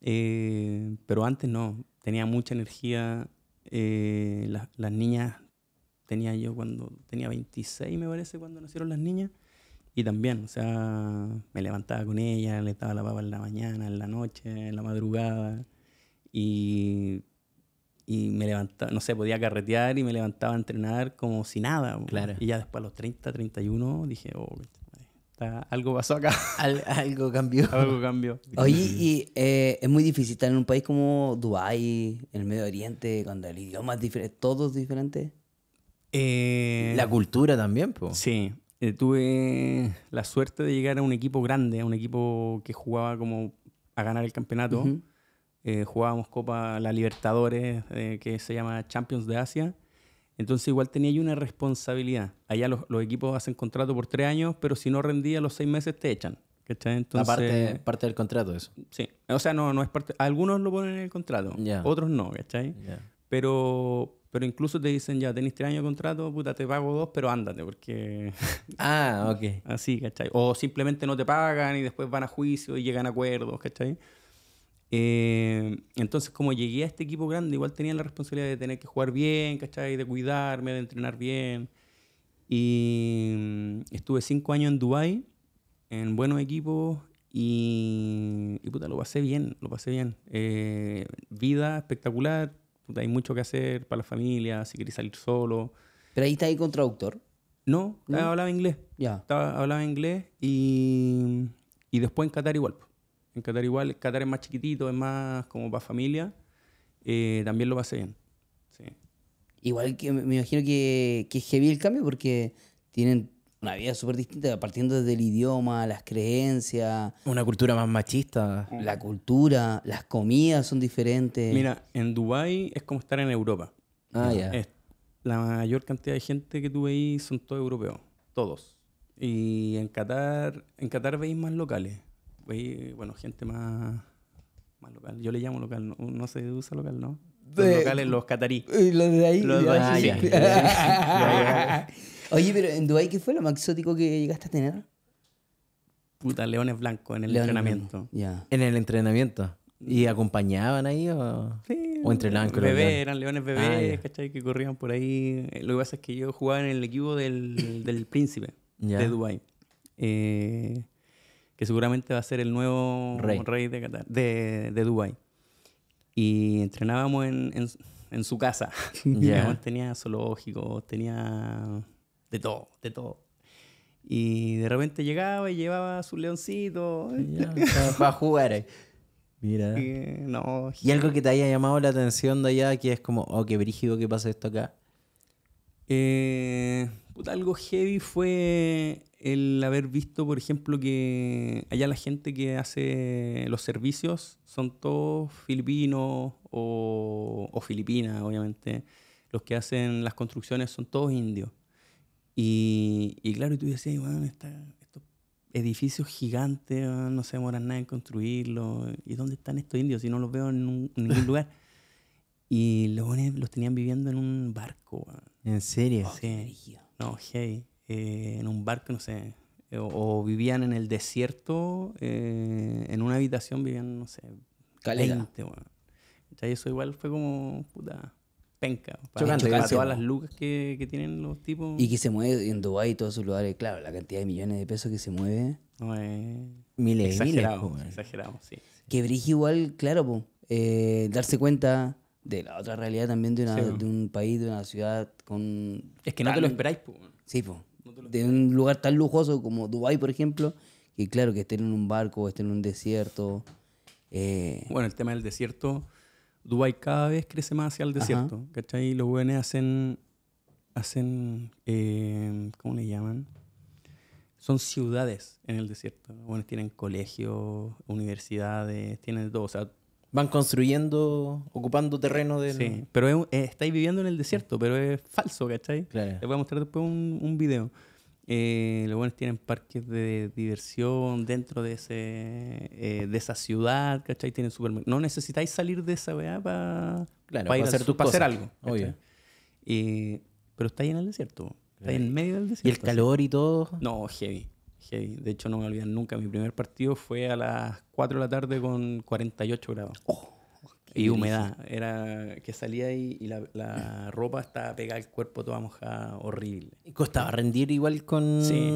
Eh, pero antes no, tenía mucha energía. las niñas tenía yo cuando tenía 26, me parece, cuando nacieron las niñas. Y también, o sea, me levantaba con ellas, le estaba la papa en la mañana, en la noche, en la madrugada. Y y me levantaba, no sé, podía carretear y me levantaba a entrenar como si nada. Y ya después a los 30, 31 dije, oh, algo pasó acá. algo cambió. algo cambió. Oye, y eh, es muy difícil estar en un país como Dubái, en el Medio Oriente, cuando el idioma es diferente, todos eh, diferentes. la cultura también, pues. Sí. Eh, tuve la suerte de llegar a un equipo grande, a un equipo que jugaba como a ganar el campeonato. Eh, jugábamos Copa La Libertadores, eh, que se llama Champions de Asia. Entonces igual tenía yo una responsabilidad. Allá los, equipos hacen contrato por tres años, pero si no rendía los seis meses te echan. ¿Cachai? Entonces, parte, parte del contrato eso. Sí. O sea, no, no es parte... Algunos lo ponen en el contrato, otros no, ¿cachai? Pero, pero incluso te dicen ya, tenés tres años de contrato, puta, te pago dos, pero ándate, porque... ah, ok. Así, ¿cachai? O simplemente no te pagan y después van a juicio y llegan a acuerdos, ¿cachai? Eh, entonces, como llegué a este equipo grande, igual tenía la responsabilidad de tener que jugar bien, ¿cachai? De cuidarme, de entrenar bien. Y mm, estuve cinco años en Dubai en buenos equipos y, y puta, lo pasé bien, lo pasé bien. Eh, vida espectacular, hay mucho que hacer para la familia, si querés salir solo. ¿Pero ahí está ahí con traductor? No, hablaba inglés. Ya. Hablaba inglés y, y después en Qatar igual. En Qatar igual, Qatar es más chiquitito, es más como para familia. Eh, también lo pasé bien. Igual que me imagino que, que es heavy el cambio porque tienen una vida súper distinta, partiendo desde el idioma, las creencias. Una cultura más machista. La cultura, las comidas son diferentes. Mira, en Dubai es como estar en Europa. Ah, ya. La mayor cantidad de gente que tú veis son todos europeos, todos. Y en Qatar, en Qatar veis más locales bueno, gente más, local. Yo le llamo local, no, se usa local, ¿no? Los locales, los catarí. Eh, los de ahí. Los de ahí. Oye, pero en Dubái, ¿qué fue lo más exótico que llegaste a tener? Puta, leones blancos en el entrenamiento. En el entrenamiento. ¿Y acompañaban ahí o, sí, o entrenaban con bebé, Eran leones ah, bebés, ¿cachai? Que corrían por ahí. Eh, lo que pasa es que yo jugaba en el equipo del, príncipe de Dubái. Eh, que seguramente va a ser el nuevo rey, de, Qatar, de, Dubái. Y entrenábamos en, su casa. tenía zoológico, tenía de todo, de todo. Y de repente llegaba y llevaba a su leoncito. para jugar. Mira. Y, no. y algo que te haya llamado la atención de allá, que es como, oh, qué brígido que pasa esto acá. Eh, algo heavy fue el haber visto, por ejemplo, que allá la gente que hace los servicios son todos filipinos o, filipinas, obviamente. Los que hacen las construcciones son todos indios. Y, y claro, tú decías, estos edificios gigantes, no se demoran nada en construirlos. ¿Y dónde están estos indios si no los veo en ningún lugar? Y los tenían viviendo en un barco. ¿En serio? Oh, no, hey. Eh, en un barco, no sé. Eh, o, vivían en el desierto, eh, en una habitación vivían, no sé, caliente, O sea, Eso igual fue como, puta, penca. Para, todas las lucas que, tienen los tipos. Y que se mueve en Dubái y todos sus lugares, claro, la cantidad de millones de pesos que se mueve. No, es... miles y Exageramos, sí, sí. Que brige igual, claro, pues darse cuenta de la otra realidad también de, un país, de una ciudad con... Es que no te lo esperáis, po. Sí, de un lugar tan lujoso como Dubai por ejemplo, y claro, que estén en un barco, estén en un desierto. Eh, bueno, el tema del desierto, Dubai cada vez crece más hacia el desierto, ¿Cachai? Y Los jóvenes hacen, hacen eh, ¿cómo le llaman? Son ciudades en el desierto. Los tienen colegios, universidades, tienen todo. O sea, Van construyendo, ocupando terreno de. Sí, pero eh, estáis viviendo en el desierto, pero es falso, ¿cachai? Claro. Les voy a mostrar después un, video. Eh, los buenos tienen parques de diversión dentro de, ese, eh, de esa ciudad, ¿cachai? Tienen supermercados. No necesitáis salir de esa weá para claro, hacer, algo. pero está en el desierto. Está en medio del desierto. ¿Y el calor y todo? No, heavy de hecho, no me olvidan nunca. Mi primer partido fue a las 4 de la tarde con 48 grados. Oh, y humedad. Era que salía y, y la, ropa estaba pegada al cuerpo, toda mojada, horrible. ¿Y costaba rendir igual con.? Sí.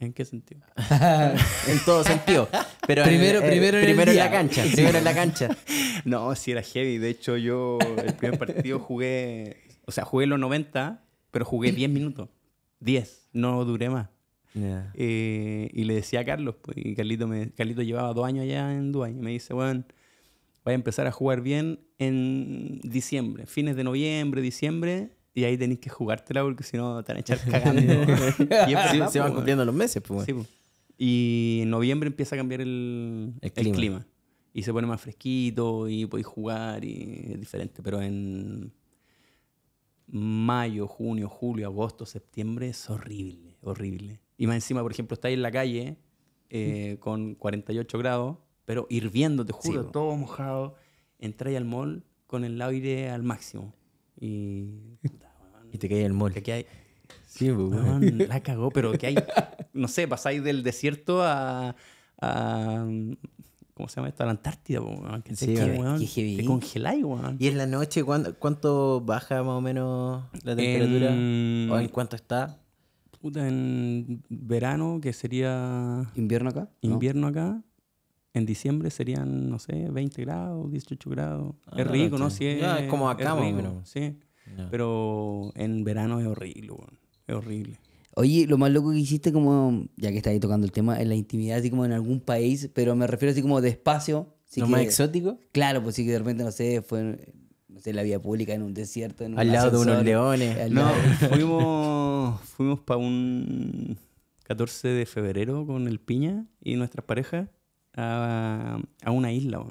¿En qué sentido? en todo sentido. Pero primero, primero, primero en la cancha. Primero en la cancha. no, sí, era heavy. De hecho, yo el primer partido jugué. O sea, jugué los 90, pero jugué 10 minutos. 10. No duré más. Eh, y le decía a Carlos, pues, y Carlito, me, Carlito llevaba dos años allá en Dubai y me dice, bueno, voy a empezar a jugar bien en diciembre, fines de noviembre, diciembre, y ahí tenéis que jugártela porque si no te van a echar cagando. y se van pues, cumpliendo los meses, pues, Y en noviembre empieza a cambiar el, clima. el, clima. Y se pone más fresquito y podéis jugar y es diferente. Pero en mayo, junio, julio, agosto, septiembre es horrible, horrible. Y más encima, por ejemplo, estáis en la calle eh, con 48 grados, pero hirviendo, te juro, todo mojado. Entráis al mall con el aire al máximo. Y, y te cae el mall. sí, pues, la cagó, pero que hay, no sé, pasáis del desierto a, ¿Cómo se llama esto? A la Antártida, weón. Que te, congeláis, weón. ¿Y en la noche cuánto, cuánto baja más o menos la temperatura? ¿O en cuánto está? puta, en verano, que sería... ¿Invierno acá? Invierno acá. En diciembre serían, no sé, 20 grados, 18 grados. Ah, es rico, ¿no? Sí, es, como acá, es Sí. Pero en verano es horrible, Es horrible. Oye, lo más loco que hiciste como, ya que está ahí tocando el tema, en la intimidad, así como en algún país, pero me refiero así como despacio. ¿Lo más exótico? Claro, pues sí que de repente, no sé, fue no la vía pública en un desierto. Al lado de unos leones. fuimos, para un 14 de febrero con el Piña y nuestras parejas a, una isla.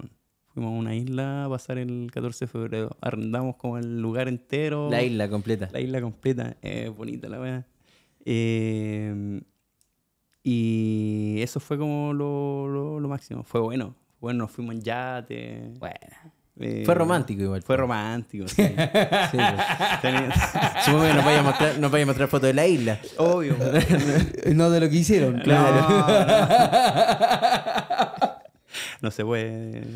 Fuimos a una isla a pasar el 14 de febrero. Arrendamos como el lugar entero. La isla completa. La isla completa. bonita la verdad. Eh, y eso fue como lo, lo, lo, máximo. Fue bueno. Bueno, fuimos en yate. Bueno. Eh, fue romántico igual. Fue pues. romántico, pues. Supongo que nos vaya, a mostrar, a fotos de la isla. Obvio. no de lo que hicieron, claro. No, se puede.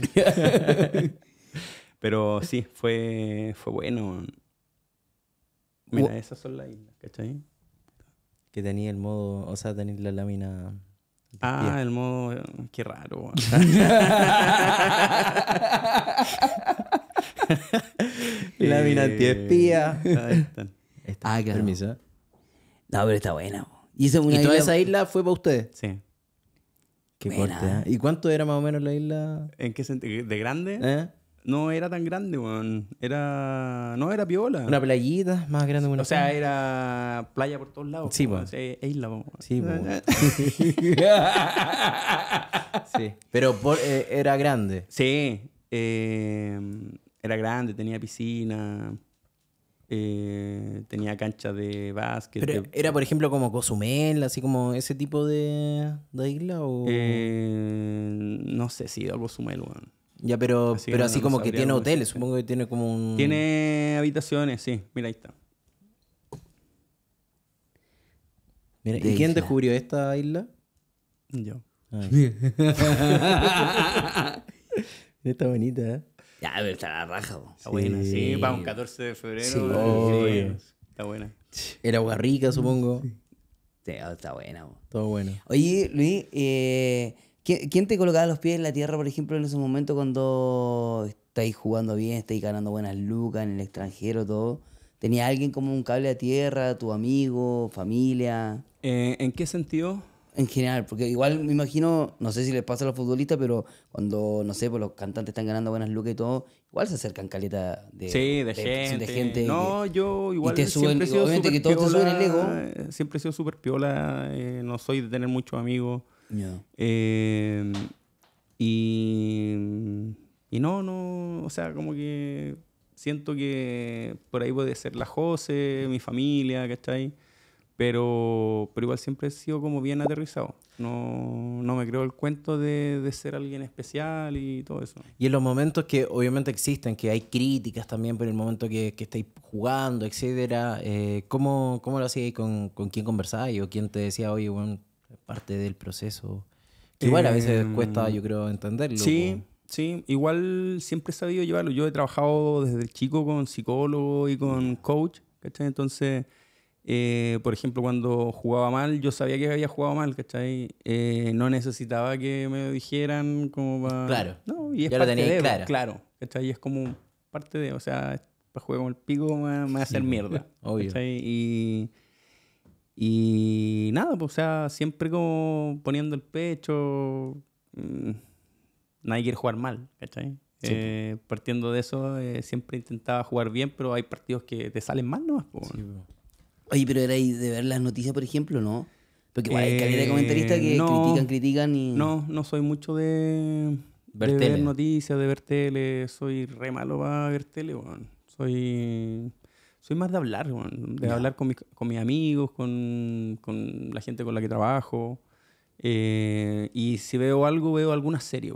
Pero sí, fue, fue bueno. Mira, esas son las islas, ¿cachai? Que tenía el modo, o sea, tenía la lámina Ah, el modo. Eh, qué raro. la mina antiespía. Eh, ahí Ah, Permiso. No, pero está buena. Y, toda esa isla fue para ustedes? Sí. Qué Buena. ¿eh? ¿Y cuánto era más o menos la isla? ¿En qué sentido? ¿De grande? ¿Eh? no era tan grande, weón. Era. No, era piola. Una playita más grande que una. O sea, era playa por todos lados. Sí, weón. isla, weón. Sí, weón. sí. Pero eh, era grande. Sí. Em, era grande, tenía piscina. Eh, tenía cancha de básquet. Pero ¿Era, por ejemplo, como Cozumel, así como ese tipo de, de isla? O... Eh, no sé si sí, era Cozumel, weón. Ya, pero así, pero así como que tiene hoteles, supongo que tiene como un... Tiene habitaciones, sí. Mira, ahí está. Mira, ¿Y quién descubrió esta isla? Yo. Ah. está bonita, ¿eh? Ya, pero está la raja, Está buena, sí. Para un 14 de febrero. Sí. Está buena. Era agua rica, supongo. Sí, está buena, po. Todo bueno. Oye, Luis, eh ¿Quién te colocaba los pies en la tierra, por ejemplo, en esos momentos cuando estáis jugando bien, estáis ganando buenas lucas en el extranjero, todo? ¿Tenía alguien como un cable a tierra, tu amigo, familia? Eh, ¿En qué sentido? En general, porque igual me imagino, no sé si les pasa a los futbolistas, pero cuando, no sé, pues los cantantes están ganando buenas lucas y todo, igual se acercan caleta de, sí, de, gente. no, yo igual te suben, siempre he sido que te el ego. Eh, siempre he sido súper piola, eh, no soy de tener muchos amigos. Em, y, y no, no, o sea, como que siento que por ahí puede ser la Jose, mi familia, ¿cachai? Pero, pero igual siempre he sido como bien aterrizado. No, no me creo el cuento de, de, ser alguien especial y todo eso. Y en los momentos que obviamente existen, que hay críticas también por el momento que, que estáis jugando, etcétera, eh, ¿cómo, ¿cómo, lo hacíais? ¿Con, ¿Con quién conversáis? ¿O quién te decía, oye, bueno, parte del proceso. Que igual a veces cuesta, em, yo creo, entenderlo. Sí, sí, igual siempre he sabido llevarlo. Yo he trabajado desde chico con psicólogo y con coach, ¿cachai? Entonces, eh, por ejemplo, cuando jugaba mal, yo sabía que había jugado mal, ¿cachai? Eh, no necesitaba que me dijeran como para... Claro. No, y es ya lo tenía claro. claro, ¿cachai? Y es como parte de, o sea, para jugar con el pico me, me va a hacer mierda. Obvio. ¿cachai? Y y nada, pues, o sea, siempre como poniendo el pecho. Mm, nadie quiere jugar mal, ¿cachai? Pues. Eh, partiendo de eso, eh, siempre intentaba jugar bien, pero hay partidos que te salen mal, ¿no? Pues, pues. Oye, pero era de ver las noticias, por ejemplo, ¿no? Porque hay eh, calidad de comentaristas que critican, critican y. No, no soy mucho de. Ver, tele. noticias, de ver tele. Soy re malo para ver tele, Soy. Soy más de hablar, de hablar con, mis amigos, con, la gente con la que trabajo. Eh, y si veo algo, veo alguna serie,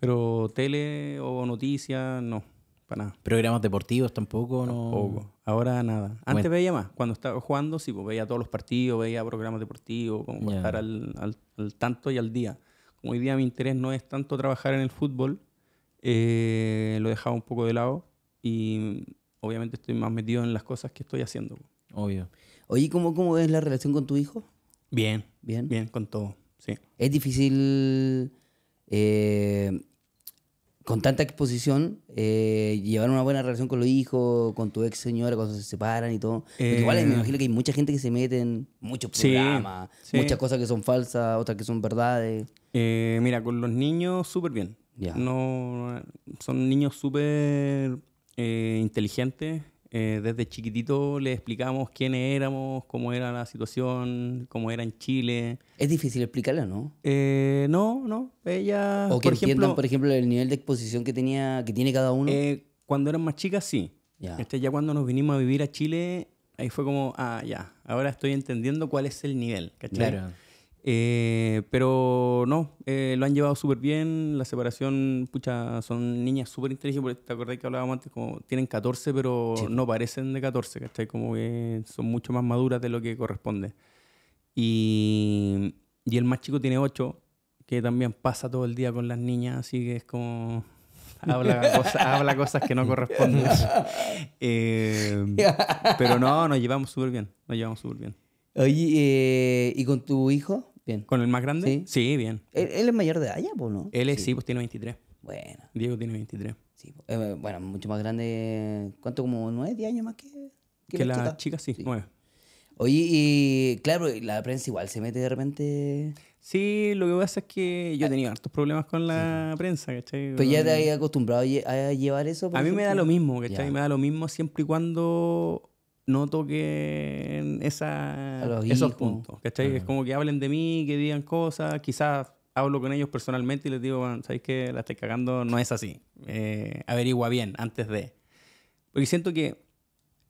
Pero tele o noticias, no, para nada. ¿Programas deportivos tampoco? no... ahora nada. Antes veía más, cuando estaba jugando, sí, pues veía todos los partidos, veía programas deportivos, como estar al, tanto y al día. Como hoy día mi interés no es tanto trabajar en el fútbol, eh, lo he dejado un poco de lado y obviamente estoy más metido en las cosas que estoy haciendo. Obvio. Oye, ¿cómo, cómo es la relación con tu hijo? Bien. Bien. Bien, con todo, sí. Es difícil, eh, con tanta exposición, eh, llevar una buena relación con los hijos, con tu ex señora cuando se separan y todo. Eh. igual me imagino que hay mucha gente que se mete en muchos programas, muchas cosas que son falsas, otras que son verdades. mira, con los niños súper bien. Ya. No, son niños súper eh, inteligente. Eh, desde chiquitito le explicamos quiénes éramos, cómo era la situación, cómo era en Chile. Es difícil explicarla, ¿no? Eh, no, no. Ella. O que por entiendan, ejemplo, por ejemplo, el nivel de exposición que tenía, que tiene cada uno. cuando eran más chicas, sí. Este, ya cuando nos vinimos a vivir a Chile, ahí fue como, ah, ya, ahora estoy entendiendo cuál es el nivel, ¿cachai? Claro. Eh, pero no, eh, lo han llevado súper bien. La separación, pucha, son niñas súper inteligentes. ¿Te acordás que hablábamos antes? Como tienen 14, pero no parecen de 14, ¿cachai? Como son mucho más maduras de lo que corresponde. Y, y el más chico tiene 8, que también pasa todo el día con las niñas, así que es como. Habla, cosas que no corresponden. Eh, pero no, nos llevamos súper bien. Nos llevamos súper bien. Oye, eh, ¿y con tu hijo? ¿Con el más grande? Sí. bien. Él, es mayor de allá ¿no? Él es, sí. pues tiene 23. Bueno. Diego tiene 23. Sí, eh, bueno, mucho más grande. ¿Cuánto? Como 9, 10 años más que. Que, la, chica, sí, 9. Oye, y claro, la prensa igual se mete de repente. Sí, lo que pasa es que yo tenía tenido hartos problemas con la prensa, ¿cachai? pues ya te has acostumbrado a llevar eso. a mí me da lo mismo, ¿cachai? Me da lo mismo siempre y cuando no toquen esa, esos puntos. Es como que hablen de mí, que digan cosas, quizás hablo con ellos personalmente y les digo, bueno, ¿sabéis que la estoy cagando? No es así. Eh, averigua bien antes de. Porque siento que,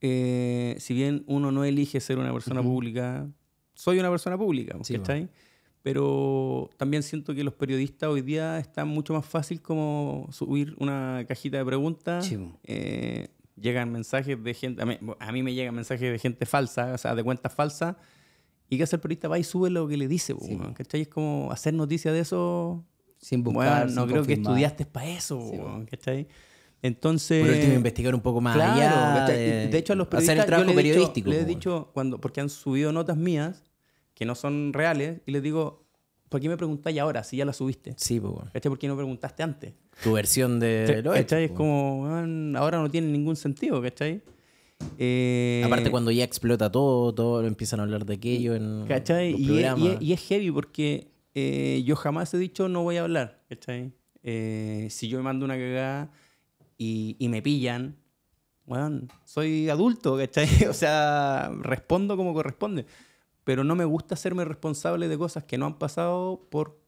eh, si bien uno no elige ser una persona pública, soy una persona pública, Pero también siento que los periodistas hoy día están mucho más fácil como subir una cajita de preguntas. Sí, llegan mensajes de gente, a mí, me llegan mensajes de gente falsa, o sea, de cuentas falsas, y que el periodista va y sube lo que le dice, ¿cachai? Es como hacer noticia de eso. Sin buscar, no creo que estudiaste para eso, Entonces... ¿cachai? Entonces. investigar un poco más De, hecho, a los periodistas. Hacer el trabajo periodístico. les he dicho, cuando, porque han subido notas mías que no son reales, y les digo, ¿por qué me preguntáis ahora si ya la subiste? Sí, pues bueno. ¿Por qué no preguntaste antes? Tu versión de lo Es pues. como, ahora no tiene ningún sentido, ¿cachai? Eh... Aparte cuando ya explota todo, todo empiezan a hablar de aquello en y, es, heavy porque eh, yo jamás he dicho no voy a hablar, ¿cachai? Eh, si yo me mando una cagada y, me pillan, bueno, soy adulto, ¿cachai? O sea, respondo como corresponde pero no me gusta hacerme responsable de cosas que no han pasado por,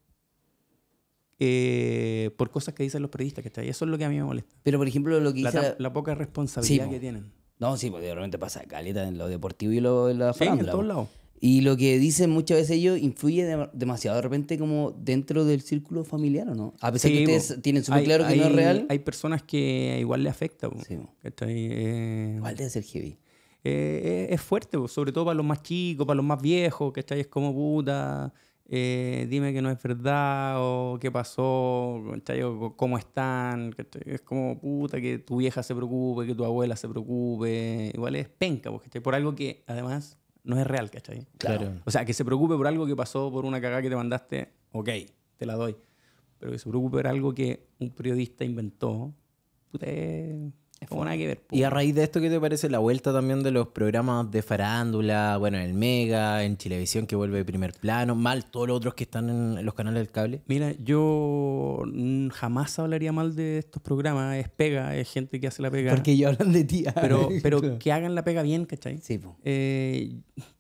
eh, por cosas que dicen los periodistas. Que eso es lo que a mí me molesta. Pero, por ejemplo, lo que la, la... poca responsabilidad que tienen. No, sí, porque realmente pasa caleta en lo deportivo y lo, en la sí, en todos lados. Y lo que dicen muchas veces ellos influye demasiado de repente como dentro del círculo familiar, ¿o no? A pesar que ustedes tienen súper claro que no es real. Hay personas que igual le afecta. Sí, de eh, debe ser heavy? Eh, es, fuerte, sobre todo para los más chicos, para los más viejos, que estáis como puta, eh, dime que no es verdad, o qué pasó, cómo están, es como puta que tu vieja se preocupe, que tu abuela se preocupe, igual es penca, por algo que además no es real, ¿cachai? Claro. O sea, que se preocupe por algo que pasó, por una cagada que te mandaste, ok, te la doy. Pero que se preocupe por algo que un periodista inventó, puta, y a raíz de esto, ¿qué te parece la vuelta también de los programas de farándula? Bueno, en el Mega, en Televisión que vuelve de primer plano, mal todos los otros que están en los canales del cable. Mira, yo jamás hablaría mal de estos programas. Es pega, es gente que hace la pega. Porque ellos hablan de ti. Pero, ah, pero que hagan la pega bien, ¿cachai? Sí, eh,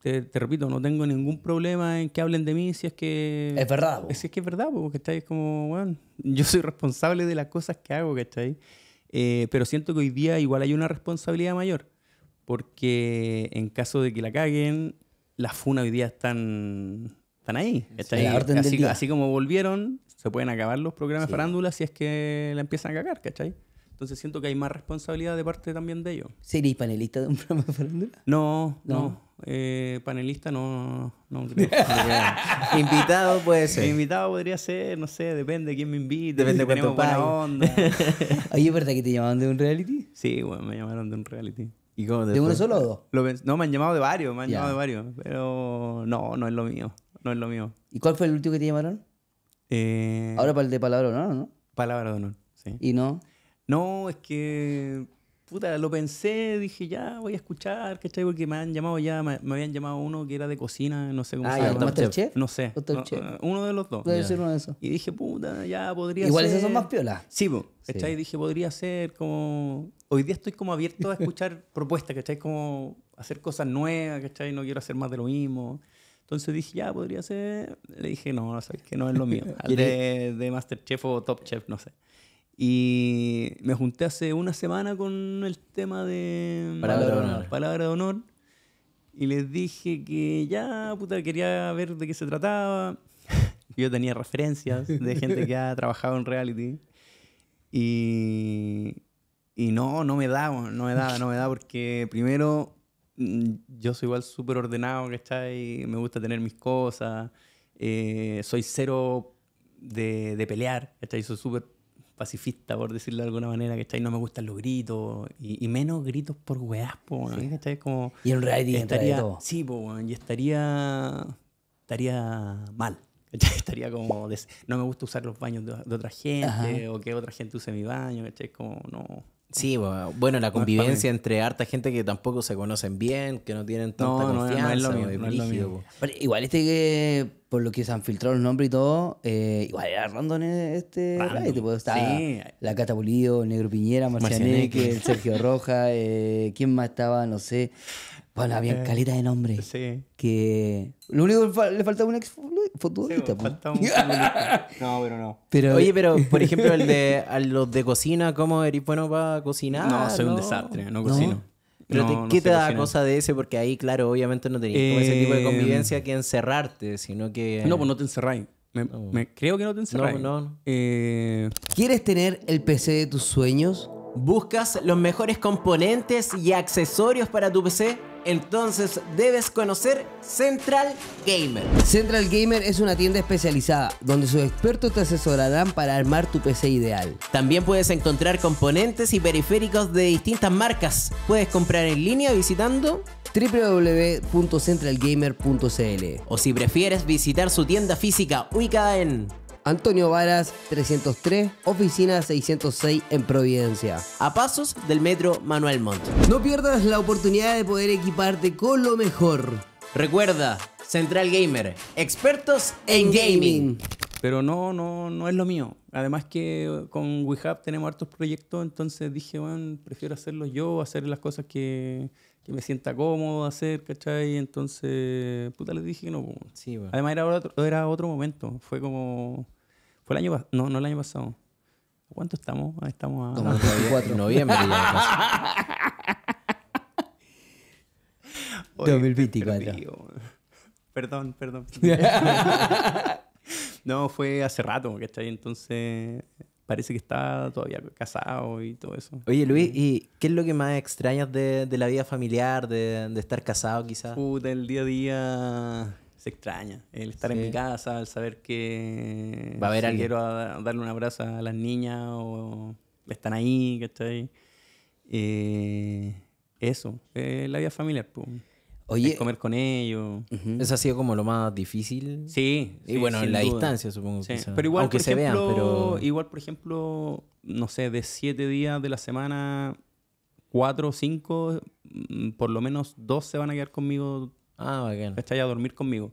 te, repito, no tengo ningún problema en que hablen de mí si es que... Es verdad, Si es que es verdad, porque estáis como, bueno, yo soy responsable de las cosas que hago, ¿cachai? Eh, pero siento que hoy día igual hay una responsabilidad mayor, porque en caso de que la caguen, las funas hoy día están, están ahí. Así, como volvieron, se pueden acabar los programas de farándula si es que la empiezan a cagar, ¿cachai? Entonces siento que hay más responsabilidad de parte también de ellos. y panelista de un programa de farándula? no, no, eh, panelista no, invitado puede ser. invitado podría ser, no sé, depende de quién me invite. Depende de cuánto onda. Oye, ¿es verdad que te llamaron de un reality? Sí, bueno, me llamaron de un reality. ¿Y cómo ¿De uno solo o dos? no, me han llamado de varios, me han llamado de varios. Pero no, no es lo mío. No es lo mío. ¿Y cuál fue el último que te llamaron? Eh, Ahora para el de Palabra de Honor, ¿no? Palabra de Honor, sí. ¿Y no? No, es que puta, lo pensé, dije, ya voy a escuchar, ¿cachai? Porque me han llamado ya, me, habían llamado uno que era de cocina, no sé cómo ah, se llama. ¿Masterchef? No sé. Eh, uno de los dos. Voy ser uno de esos. Y dije, puta, ya podría ser. Igual esos son más piolas. Sí, ¿cachai? Dije, podría ser como. Hoy día estoy como abierto a escuchar propuestas, ¿cachai? Como hacer cosas nuevas, ¿cachai? No quiero hacer más de lo mismo. Entonces dije, ya, podría ser. Le dije, no, no que no es lo mío. de, de Masterchef o Top Chef, no sé. Y me junté hace una semana con el tema de palabra, de, honor. palabra de honor. Y les dije que ya, puta, quería ver de qué se trataba. Yo tenía referencias de gente que ha trabajado en reality. Y, y no, no me da. no me da, no me da. porque primero mm, yo soy igual súper ordenado, ¿cachai? Me gusta tener mis cosas. Eh, soy cero de, de pelear, ¿cachai? Soy súper pacifista, por decirlo de alguna manera, ¿cachai? No me gustan los gritos, y, menos gritos por weas, y en reality estaría, todo. Sí, y estaría, estaría mal, Estaría como, no me gusta usar los baños de, otra gente, o que otra gente use mi baño, ¿cachai? Como, no, Sí, bueno, la convivencia entre harta gente que tampoco se conocen bien, que no tienen tanta confianza. igual este que, por lo que se han filtrado los nombres y todo, eh, igual era e-, este. Random. Estaba sí. La Catapulido, Negro Piñera, Marcianeque, Sergio Roja, eh, ¿quién más estaba? No sé la había eh, caleta de nombre. Sí. Que lo único que le faltaba un ex futbolista. No, pero no. Pero, Oye, pero por ejemplo, el de, los de cocina, ¿cómo eres bueno para cocinar? no, soy un desastre, no cocino. Pero ¿qué te da cosa de ese? Porque ahí, claro, obviamente no tenías ese tipo de eh, convivencia que encerrarte, sino que... No, pues no te encerráis. Me, creo que no te encerráis. no, no. Eh, ¿Quieres tener el PC de tus sueños? ¿Buscas los mejores componentes y accesorios para tu PC? entonces debes conocer Central Gamer. Central Gamer es una tienda especializada donde sus expertos te asesorarán para armar tu PC ideal. También puedes encontrar componentes y periféricos de distintas marcas. Puedes comprar en línea visitando www.centralgamer.cl o si prefieres visitar su tienda física ubicada en Antonio Varas 303, oficina 606 en Providencia. A pasos del metro Manuel Montt. No pierdas la oportunidad de poder equiparte con lo mejor. Recuerda, Central Gamer, expertos en gaming. Pero no, no, no es lo mío. Además que con WeHub tenemos hartos proyectos, entonces dije, bueno, prefiero hacerlo yo, hacer las cosas que, me sienta cómodo hacer, ¿cachai? Entonces, puta, les dije que no. Además era era otro momento. Fue como año No, no el año pasado. ¿Cuánto estamos? Ah, estamos a. de noviembre 2024. Perdón, perdón. no, fue hace rato, ¿cachai? Entonces parece que está todavía casado y todo eso. Oye, Luis, ¿y qué es lo que más extrañas de, la vida familiar, de, de estar casado quizás? Puta, el día a día se extraña. El estar en mi casa, el saber que Va a haber quiero darle un abrazo a las niñas o están ahí, que que Eh, eso, eh, la vida familiar. Pues. comer con ellos. Eso ha sido como lo más difícil. Sí. y bueno, en la distancia, supongo. Que pero igual, se vean, pero... Igual, por ejemplo, no sé, de siete días de la semana, cuatro o cinco, mm, por lo menos dos se van a quedar conmigo Ah, Está A dormir conmigo.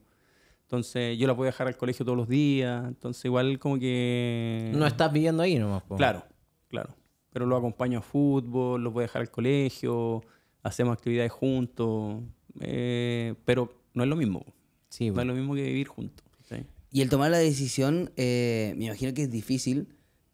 Entonces yo la puedo dejar al colegio todos los días. Entonces igual como que... No estás viviendo ahí nomás. Claro, claro. Pero lo acompaño a fútbol, lo voy a dejar al colegio, hacemos actividades juntos. Eh, pero no es lo mismo. Sí, no es lo mismo que vivir juntos. Y el tomar la decisión, eh, me imagino que es difícil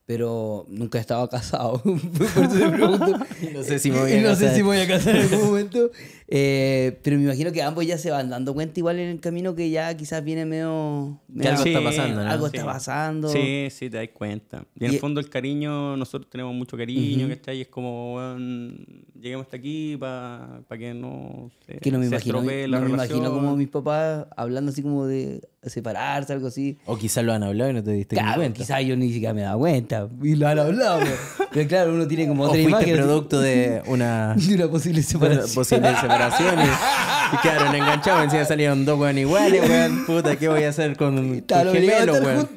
pero nunca he estado casado. Por eso te pregunto. no sé si voy a casar. sé si voy a casar en algún momento. Eh, pero me imagino que ambos ya se van dando cuenta igual en el camino que ya quizás viene medio... Que algo está pasando. ¿no? Algo está pasando. Sí, sí, te das cuenta. Y, en el e- fondo el cariño, nosotros tenemos mucho cariño, que está ahí. es como, bueno, lleguemos hasta aquí para pa que no se, que no se no me imagino como mis papás hablando así como de separarse, algo así. O quizás lo han hablado y no te diste claro, cuenta. Quizás yo ni siquiera me daba cuenta y lo han hablado. Pero, pero claro, uno tiene como o tres producto de una, de una posible separación. posible separación. y, quedaron enganchados. Encima salieron dos weones iguales, weón. Puta, ¿qué voy a hacer con tu gemelo, weón?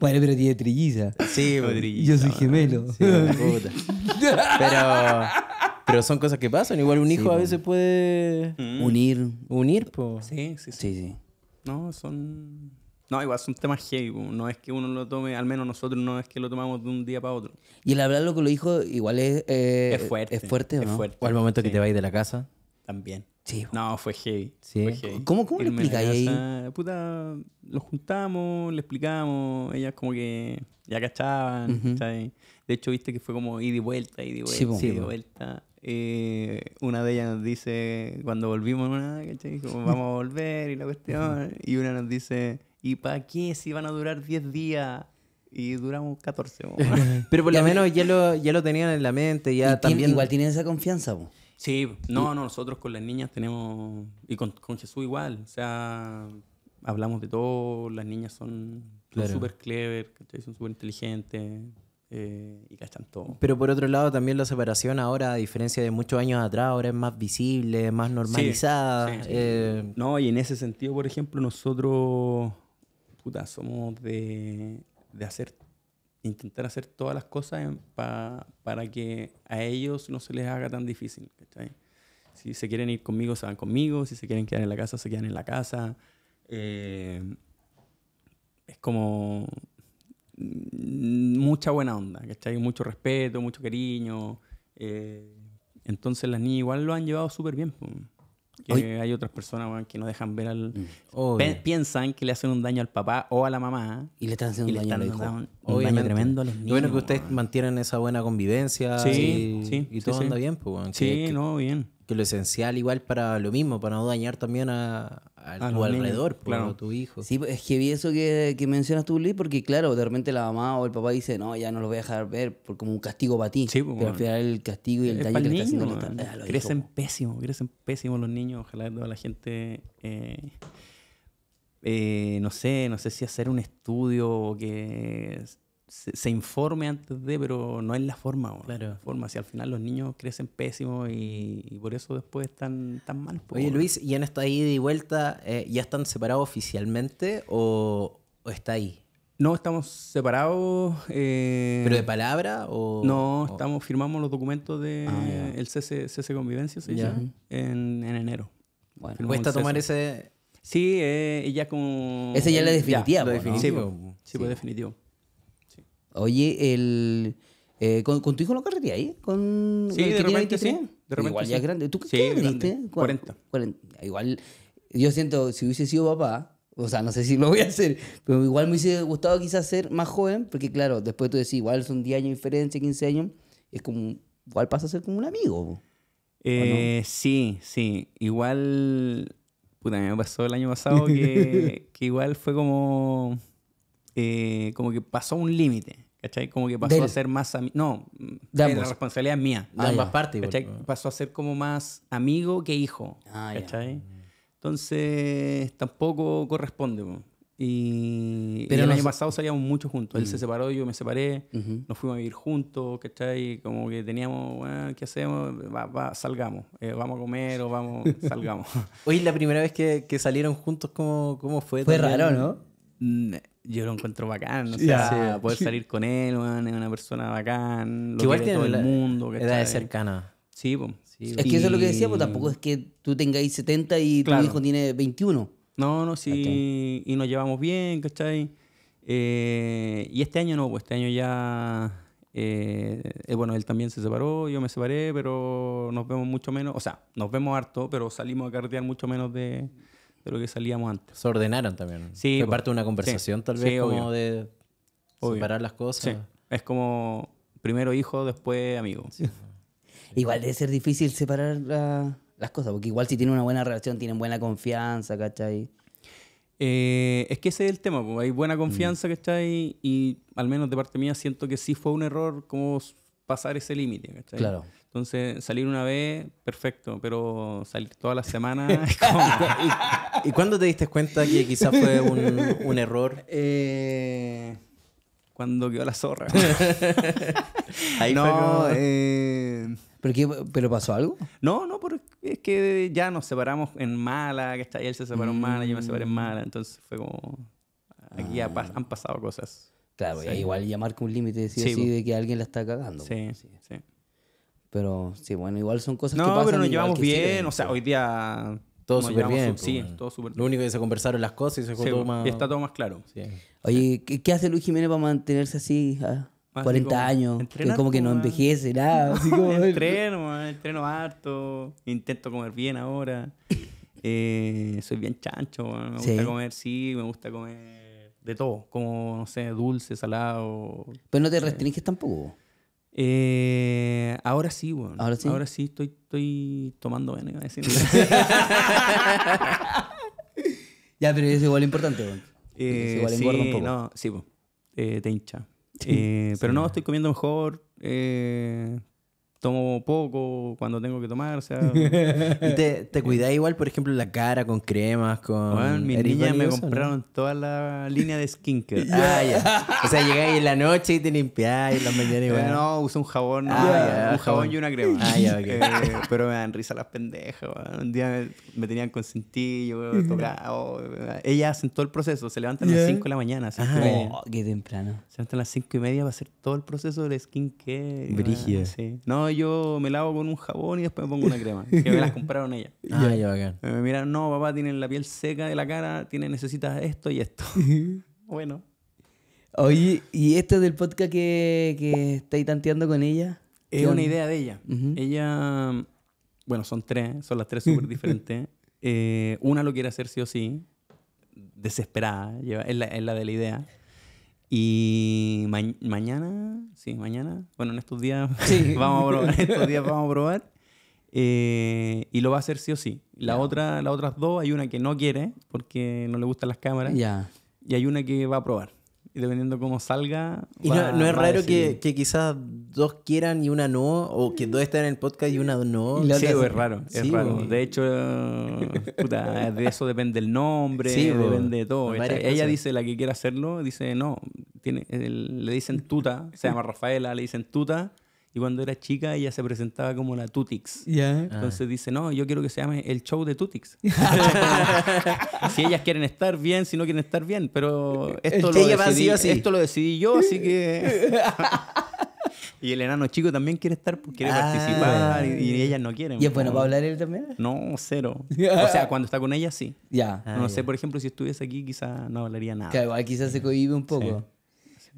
Bueno, pero tiene trilliza. Sí, trilliza. Yo soy gemelo. Sí, puta. pero... Pero son cosas que pasan. Igual un hijo a veces puede... Mm. Unir. Unir, po. sí. sí, sí. No, son. No, igual son temas heavy, no es que uno lo tome, al menos nosotros no es que lo tomamos de un día para otro. Y el lo que lo dijo igual es... Eh, es fuerte. Es fuerte, no? Es fuerte. O al momento que te vais de la casa. También. Sí. No, fue heavy. Sí. ¿Cómo, cómo explicáis ahí? Puta, los juntamos, le explicamos, ellas como que ya cachaban, De hecho, viste que fue como ir y vuelta, ir y vuelta, y vuelta. Y eh, una de ellas nos dice, cuando volvimos, vamos a volver y la cuestión. Y una nos dice, ¿y para qué si van a durar 10 días? Y duramos 14. Pero por lo menos ya lo, ya lo tenían en la mente, ya también. igual tienen esa confianza, si Sí, no, nosotros con las niñas tenemos. Y con, Jesús igual, o sea, hablamos de todo, las niñas son súper clever, son súper inteligentes. Eh, y cachan todo. Pero por otro lado, también la separación ahora, a diferencia de muchos años atrás, ahora es más visible, más normalizada. Eh, no, y en ese sentido, por ejemplo, nosotros, puta, somos de, de hacer, intentar hacer todas las cosas para que a ellos no se les haga tan difícil, Si se quieren ir conmigo, se van conmigo. Si se quieren quedar en la casa, se quedan en la casa. Eh, es como Mm, mucha buena onda, hay Mucho respeto, mucho cariño. Eh, entonces las niñas igual lo han llevado súper bien. hay otras personas que no dejan ver al... Mm. piensan que le hacen un daño al papá o a la mamá. Y le están haciendo un, daño, tremendo a bueno que ustedes mantienen esa buena convivencia y, todo anda bien. sí, no, bien que lo esencial igual para lo mismo, para no dañar también a, tu alrededor, por tu hijo. Sí, es que vi eso que, mencionas tú, Luis, porque claro, de repente la mamá o el papá dice, no, ya no los voy a dejar ver por, como un castigo para ti. Sí, pero al final el castigo y el daño que le está haciendo ah, Crecen pésimos, crecen pésimos los niños. Ojalá toda la gente... Eh, eh, no sé, no sé si hacer un estudio o que se, informe antes de, pero no es la forma. forma. Si al final los niños crecen pésimos y, por eso después están tan mal. Oye, Luis, ¿y en esta ahí de vuelta eh, ya están separados oficialmente o, está ahí? No, estamos separados. Eh, ¿Pero de palabra? O, no, estamos, firmamos los documentos del de, ah, cese, convivencia, sí en, enero. Bueno, cuesta tomar ese... Sí, eh, ya como... Ese ya es la definitiva. definitivo. Sí, sí, definitivo. Oye, el... Eh, ¿con, tu hijo no carretea ahí? ¿Con, sí, de repente sí. igual ya es grande. ¿Tú qué, sí, qué 40. Igual, yo siento, si hubiese sido papá, o sea, no sé si lo voy a hacer, pero igual me hubiese gustado quizás ser más joven, porque claro, después tú decís, igual son 10 años de diferencia, 15 años, es como, igual pasa a ser como un amigo. Eh, sí, sí. Igual, puta, me pasó el año pasado que, igual fue como, eh, como que pasó un límite ¿Cachai? Como que pasó a ser más... No, eh, la responsabilidad es mía. Ah, ambas partes. ¿Cachai? Pasó a ser como más amigo que hijo. Ah, ¿Cachai? Entonces, tampoco corresponde. Y, Pero el año pasado salíamos mucho juntos. Él se mm. separó, yo me separé. Nos fuimos a vivir juntos, ¿cachai? Como que teníamos, bueno, ¿qué hacemos? Va, salgamos. Eh, vamos a comer o vamos, salgamos. hoy la primera vez que, salieron juntos, ¿cómo, cómo fue? Fue raro, ¿no? Mm, yo lo encuentro bacán, o sea, poder salir con él, es una persona bacán, lo igual todo el mundo. Que edad cercana. Sí, pues. es que eso es lo que decía, pues tampoco es que tú tengáis 70 y tu hijo tiene 21. No, no, sí, y nos llevamos bien, ¿cachai? Eh, y este año no, pues este año ya... Eh, eh, bueno, él también se separó, yo me separé, pero nos vemos mucho menos, o sea, nos vemos harto, pero salimos a carretear mucho menos de, de lo que salíamos antes. Se ordenaron también. Sí, Fue parte de una conversación, tal vez, como de separar las cosas. Sí. Es como primero hijo, después amigo. Igual debe ser difícil separar las cosas, porque igual si tienen una buena relación, tienen buena confianza, ¿cachai? Eh, es que ese es el tema, como hay buena mm. confianza, ¿cachai? Y al menos de parte mía siento que sí fue un error como pasar ese límite, ¿cachai? Claro. Entonces, salir una vez, perfecto, pero salir todas las semanas. ¿Y, ¿Y, cuándo te diste cuenta que quizás fue un, error? Eh, cuando quedó la zorra. Ahí no, eh, ¿Pero, pasó algo? No, no, porque es que ya nos separamos en mala, que está, él se separó en mala, yo me separé en mm. mala, entonces fue como... Aquí han pasado cosas. Claro, pues, igual llamar marca un límite sí, sí, de que alguien la está cagando. Sí, pues, sí. sí. Pero sí, bueno, igual son cosas no, que pasan. No, pero nos llevamos bien. o sea, hoy día... Todo súper bien. Pues, sí, todo súper Lo único que se conversaron las cosas y se pues, más... Y está todo más claro. Sí. Oye, ¿qué, hace Luis Jiménez para mantenerse así ah, a 40 años? como que no envejece, nada. entreno, entreno harto. Intento comer bien ahora. Eh, soy bien chancho, me gusta comer, sí, me gusta comer de todo. Como, no sé, dulce, salado. Pero no te restringes tampoco. Eh, ahora sí, weón. Ahora sí. Ahora sí estoy, estoy tomando veneno, decir. ya, pero es igual importante, weón. Eh, igual sí, un poco. No, sí, bueno. eh, te hincha. Eh, pero no, estoy comiendo mejor. Eh tomo poco cuando tengo que tomar, o sea... ¿Y te, te cuidáis igual, por ejemplo, la cara con cremas, con... Bueno, mis niñas me compraron toda la línea de skincare. Ah, o sea, llegáis en la noche y te limpiáis, en la mañana eh, igual. no, uso un ah, jabón, un jabón, y una crema. Ah, eh, pero me dan risa las pendejas, Un día me, tenían con cintillo tocado. Ellas hacen todo el proceso, se levantan a las 5 de la mañana. Ah, oh, qué temprano. Se levantan a las 5 y media para hacer todo el proceso del skincare. Brígido. Sí. No, yo me lavo con un jabón y después me pongo una crema. Que me las compraron ella ah, Me miran, no, papá, tienen la piel seca de la cara, tiene, necesitas esto y esto. bueno. Oye, ¿y esto del podcast que, que estáis tanteando con ella? Es una idea de ella. Ella, bueno, son tres, son las tres súper diferentes. Eh, una lo quiere hacer sí o sí, desesperada, es es la de la idea. Y mañana, sí, mañana, bueno, en estos días vamos a probar, en estos días vamos a probar. Eh, y lo va a hacer sí o sí. La otra, las otras dos, hay una que no quiere porque no le gustan las cámaras. Ya. Y hay una que va a probar dependiendo cómo salga. Y no, es raro que, quizás dos quieran y una no, o que dos estén en el podcast y una no. sí, es raro, De hecho, de eso depende el nombre, depende de todo. Ella dice la que quiera hacerlo, dice no, le dicen tuta, se llama Rafaela, le dicen tuta. Y cuando era chica, ella se presentaba como la Tutix. Entonces dice, no, yo quiero que se llame el show de Tutix. si ellas quieren estar bien, si no quieren estar bien. Pero esto, lo decidí, esto lo decidí yo, así que... Y el enano chico también quiere estar, pues, quiere ah, participar y, ellas no quieren. ¿Y es bueno para hablar él también? No, cero. O sea, cuando está con ella sí. Ya. No ah, sé, por ejemplo, si estuviese aquí quizás no hablaría nada. igual quizás se cohibe un poco.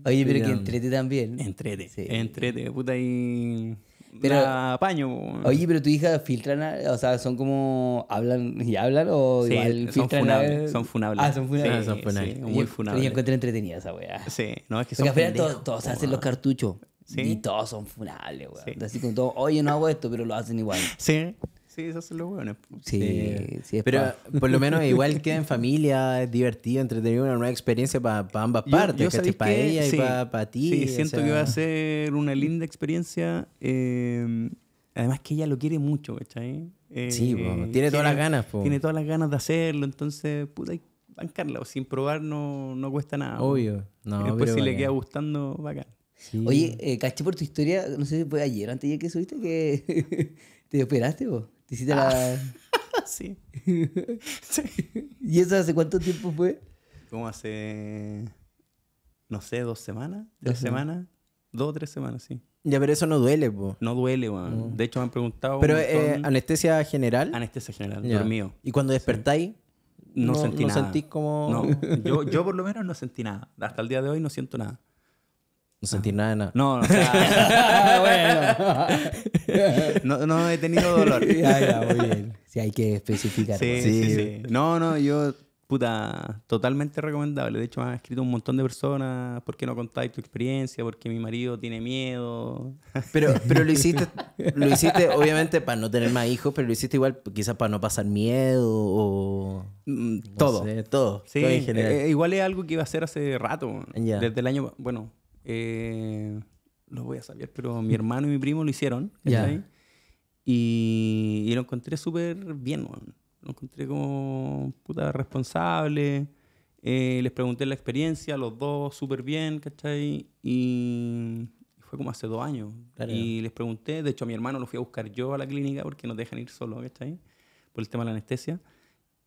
Oye, pero que entrete también. Entrete. Sí. Entrete, puta y. Pero, paño. Oye, pero tu hija filtran, o sea, son como hablan y hablan o igual son funables, son funables. Ah, son funables. Sí, son funables. muy funables. Yo encuentro entretenida esa weá. Sí, no es que Porque son todos, hacen los cartuchos. Y todos son funables, weá. Así como todo. oye, no hago esto, pero lo hacen igual. Sí. Sí, eso es lo bueno. Sí, sí. Pero por lo menos igual queda en familia, es divertido, entretenido, una nueva experiencia para ambas partes, Para ella y para ti. Sí, siento que va a ser una linda experiencia. Em, además que ella lo quiere mucho, ¿cachai? Eh, sí, tiene todas las ganas. Po. Tiene todas las ganas de hacerlo, entonces, puta, bancarla. Sin probar no, no cuesta nada. Obvio. No, después si le queda gustando, bacán. Oye, eh, caché por tu historia, no sé si fue ayer, antes de que subiste, que te operaste vos. sí. ¿Y eso hace cuánto tiempo fue? Como hace. No sé, dos semanas, tres semanas. Dos o tres semanas, sí. Ya, pero eso no duele, po. No duele, weón. De hecho, me han preguntado. Pero eh, anestesia general. Anestesia general, dormido. ¿Y cuando despertáis? No, sentí nada. no Sentís como... No, yo por lo menos no sentí nada. Hasta el día de hoy no siento nada. No sentí nada nada. No, o sea, bueno. no, he tenido dolor. ya, ya, muy bien. Si hay que especificar. Pues. Sí, sí, sí, No, no, yo, puta, totalmente recomendable. De hecho, me han escrito un montón de personas. ¿Por qué no contáis tu experiencia? Porque mi marido tiene miedo. Pero, pero lo hiciste, lo hiciste, obviamente, para no tener más hijos, pero lo hiciste igual, quizás para no pasar miedo o. Mm, todo. todo. Sí, eh, igual es algo que iba a hacer hace rato. Desde el año. Bueno eh, lo voy a saber, pero mi hermano y mi primo lo hicieron. Y, y, lo encontré súper bien, Lo encontré como puta responsable. Eh, les pregunté la experiencia, los dos súper bien, Y fue como hace dos años. Y les pregunté, de hecho a mi hermano lo fui a buscar yo a la clínica porque nos dejan ir solo, Por el tema de la anestesia.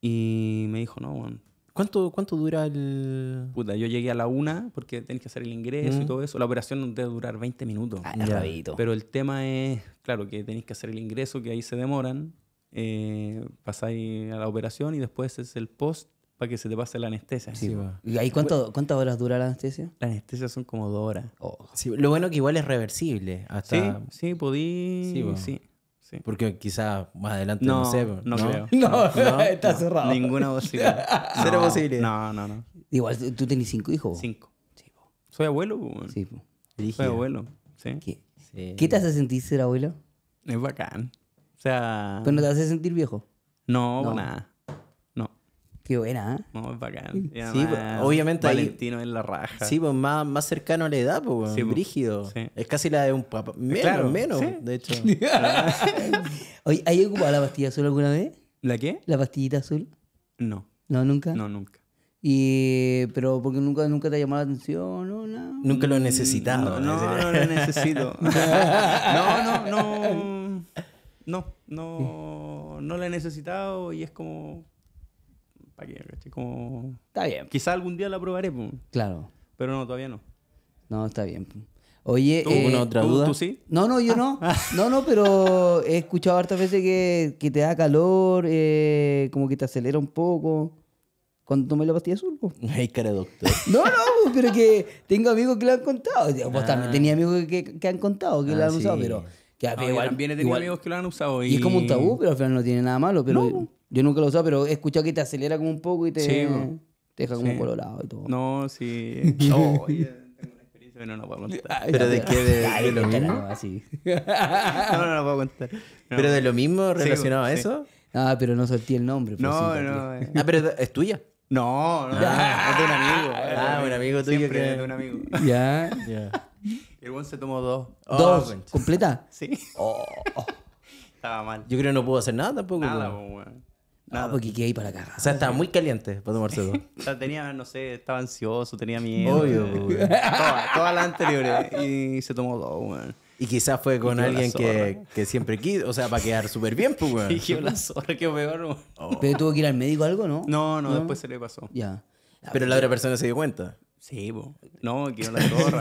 Y me dijo, no, bueno ¿Cuánto, dura el...? Puta, yo llegué a la una porque tenés que hacer el ingreso y mm. todo eso. La operación debe durar 20 minutos. Ah, Pero el tema es, claro, que tenés que hacer el ingreso, que ahí se demoran. Eh, pasáis a la operación y después es el post para que se te pase la anestesia. Sí, ¿Y ahí cuánto, cuántas horas dura la anestesia? La anestesia son como dos horas. Oh. lo bueno que igual es reversible. Sí, sí, podí... sí. Porque quizá más adelante no, no sé. No, no creo. No, está cerrado. Ninguna posibilidad. Cero posibilidad. No, no, no. Igual, ¿tú tenés cinco hijos? Cinco. Sí, Soy abuelo, Sí, Soy abuelo. ¿sí? ¿Qué? Sí. qué qué te hace sentir ser abuelo? Es bacán. O sea. ¿Pero no te hace sentir viejo? No, no. nada. Qué buena, No, ¿eh? es bacán. sí, pues, obviamente Valentino ahí, en la raja. Sí, pues más, más cercano a la edad, pues, sí, pues, brígido. Es casi la de un papá. Eh, menos, menos, de hecho. Ah. ¿hay ocupado la pastilla azul alguna vez? ¿La qué? ¿La pastillita azul? No. ¿No, nunca? No, nunca. Y, pero porque nunca, nunca te ha llamado la atención, no, Nunca lo he necesitado. No, no, no lo necesito. no, no, no. No, no, no lo he necesitado y es como ¿Para Está bien. Quizá algún día la probaré, Claro. Pero no, todavía no. No, está bien. Oye, ¿Tú, eh, otra duda? sí? No, no, yo no. Ah. No, no, pero he escuchado hartas veces que, que te da calor, eh, como que te acelera un poco. Cuando tomé la pastilla azul, No qué cara doctor. No, no, pero que tengo amigos que lo han contado. pues, también ah. tenía amigos que, que, han contado, que ah, lo han usado, pero... igual, también tengo amigos que lo han usado. Y... es como un tabú, pero al final no tiene nada malo. Pero yo nunca lo he usado, pero he escuchado que te acelera como un poco y te, te deja como sí. colorado y todo. No, sí. Oh, no, experiencia que no, lo puedo contar. ¿Pero de qué? ¿De, lo mismo? No, así. no, no, puedo contar. ¿Pero de lo mismo relacionado a eso? Ah, pero no solté el nombre. Pues, no, no. Eh. Ah, pero es tuya. No, no, es de un amigo. Ah, un amigo tuyo. que... es de un amigo. Ya. ya El buen se tomó dos. Oh, ¿Dos? ¿Completa? Sí. Oh, Estaba mal. Yo creo que no puedo hacer nada tampoco. Nada, pues, Nada. No, porque quedé para acá. O sea, estaba muy caliente para tomarse dos. o sea, tenía, no sé, estaba ansioso, tenía miedo. Obvio, Todas toda, toda las anteriores. Eh. Y se tomó dos, weón. Y quizás fue con alguien que, que, siempre quiso, o sea, para quedar súper bien, pues, weón. Y la zorra, qué peor, oh. ¿Pero tuvo que ir al médico o algo, no? No, no, después se le pasó. Ya. Pero la otra persona se dio cuenta. Sí, No, quiero la gorra.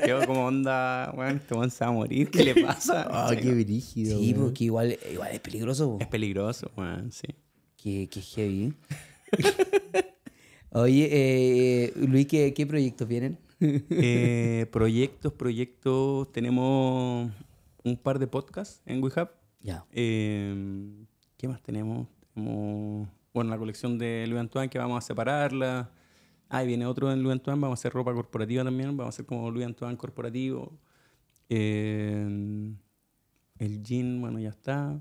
quiero como onda, weón, este vamos se va a morir, ¿qué le pasa? Ah, qué brígido. Sí, que igual, igual es peligroso, Es peligroso, weón, sí. Qué, qué heavy. Oye, eh, Luis, ¿qué, ¿qué, proyectos vienen? eh, proyectos, proyectos. Tenemos un par de podcasts en WeHub. Ya. Em, ¿Qué más tenemos? tenemos? Bueno, la colección de Luis Antoine, que vamos a separarla ahí viene otro en Louis Antoine, vamos a hacer ropa corporativa también, vamos a hacer como Louis Antoine corporativo. Eh, el jean, bueno, ya está.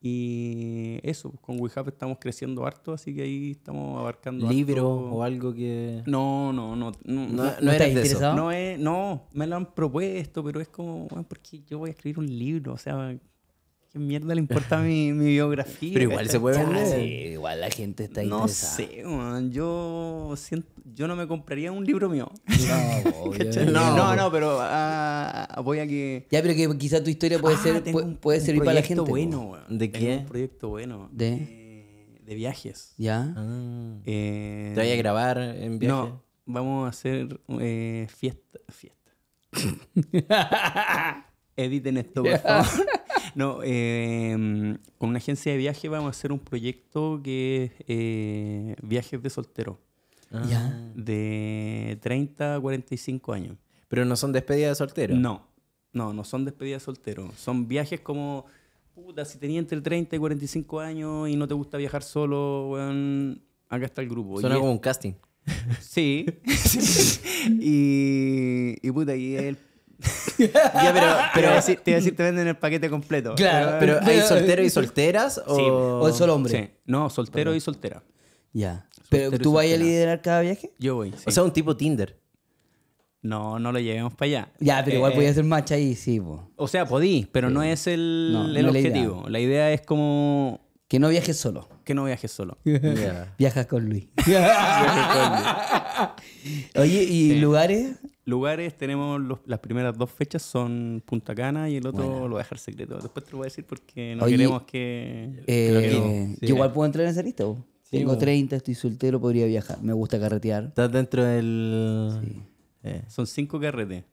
Y eso, pues, con WeHub estamos creciendo harto, así que ahí estamos abarcando. ¿Libro o algo que.? No, no, no. ¿No, no, no, No, es, no, me lo han propuesto, pero es como, bueno, porque yo voy a escribir un libro, o sea, mierda le importa mi, biografía? Pero igual se puede vender. Sí, igual la gente está interesada. No sé, man. Yo, siento, yo no me compraría un libro mío. No, no, no, pero ah, voy a que... Ya, pero que quizá tu historia puede, ah, ser, puede, servir para la gente. Bueno, ¿De qué? un proyecto bueno. ¿De? Eh, de viajes. ¿Ya? Ah. Eh, ¿Te voy a grabar en viaje? No, vamos a hacer eh, fiesta. Fiesta. Editen esto, por favor. No, em, con una agencia de viaje vamos a hacer un proyecto que es eh, viajes de soltero. Ah. Ya. De 30 a 45 años. Pero no son despedidas de soltero. No, no, no son despedidas de soltero. Son viajes como, puta, si tenías entre 30 y 45 años y no te gusta viajar solo, bueno, acá está el grupo. Suena y como un casting. Sí. y, y puta, y el ya, pero, te iba a decir, te venden el paquete completo. Claro. Pero, ¿hay solteros y eh, solteras o, sí. o solo hombre? Sí. No, soltero y soltera. Ya. ¿Pero tú vas a liderar cada viaje? Yo voy. O sea, un tipo Tinder. No, no lo llevemos para allá. Ya, pero igual eh, podía eh. hacer match ahí, sí. O sea, podí, pero no es el, objetivo. La idea. es como... Que no viajes solo. Que no viajes solo. Viajas con Luis. Oye, ¿y lugares? lugares tenemos las primeras dos fechas son Punta Cana y el otro lo voy a dejar secreto. Después te lo voy a decir porque no queremos que... Eh, igual puedo entrar en esa lista. Tengo 30, estoy soltero, podría viajar. Me gusta carretear. Estás dentro del... Eh, son cinco carretes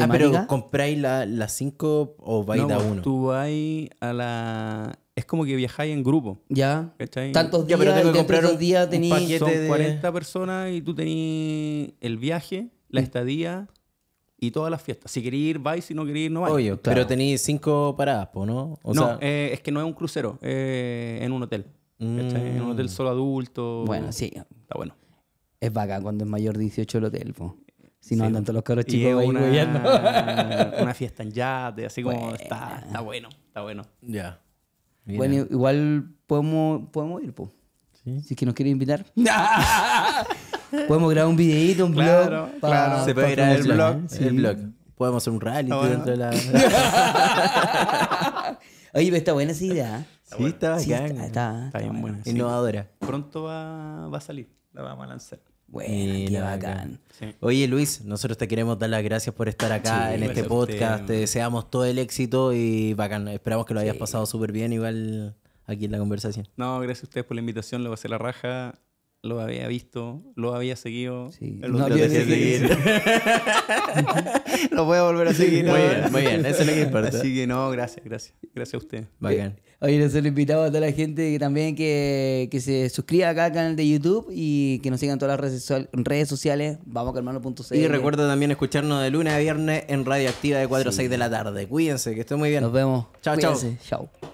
ah, pero compráis las cinco o vais a pues, uno. Tú vais a la. Es como que viajáis en grupo. Ya. ¿cachai? Tantos días, ya, pero un, días 40 personas y tú tenías el viaje, la mm. estadía y todas las fiestas. Si queréis ir, vais. Si no queréis ir, no vais. Pero tenéis cinco paradas, ¿no? no, eh, es que no es un crucero, eh, en un hotel. En un hotel mm. solo adulto. Bueno, sí. Está bueno. Es vaca cuando es mayor de 18 el hotel, si no andan todos los cabros chicos ahí una, una fiesta en yate, así como Está, está bueno, está bueno. Ya. Bueno, igual podemos, podemos ir, po. Si es que nos quiere invitar. podemos grabar un videito, un blog. Claro, Se puede grabar el blog. El blog. Podemos hacer un rally dentro de la. Oye, pero está buena esa idea. sí, está bacán. Está, está, bien buena. Innovadora. Pronto va, va a salir. La vamos a lanzar. Bueno, qué bacán. Oye Luis, nosotros te queremos dar las gracias por estar acá en este podcast. te deseamos todo el éxito y bacán. Esperamos que lo hayas pasado súper bien igual aquí en la conversación. No, gracias a ustedes por la invitación, lo a hacer la raja lo había visto, lo había seguido. Sí. No, lo seguir. lo voy a volver a seguir. Muy bien, muy bien, eso es lo que Así que no, gracias, gracias. Gracias a usted. Bacán. Eh, oye, hemos invitado a toda la gente que también que, se suscriba acá al canal de YouTube y que nos sigan todas las redes, sociales. Vamos a Y recuerda también escucharnos de lunes a viernes en Radioactiva de 4 a 6 de la tarde. Cuídense, que estén muy bien. Nos vemos. Chao, chao. Chao.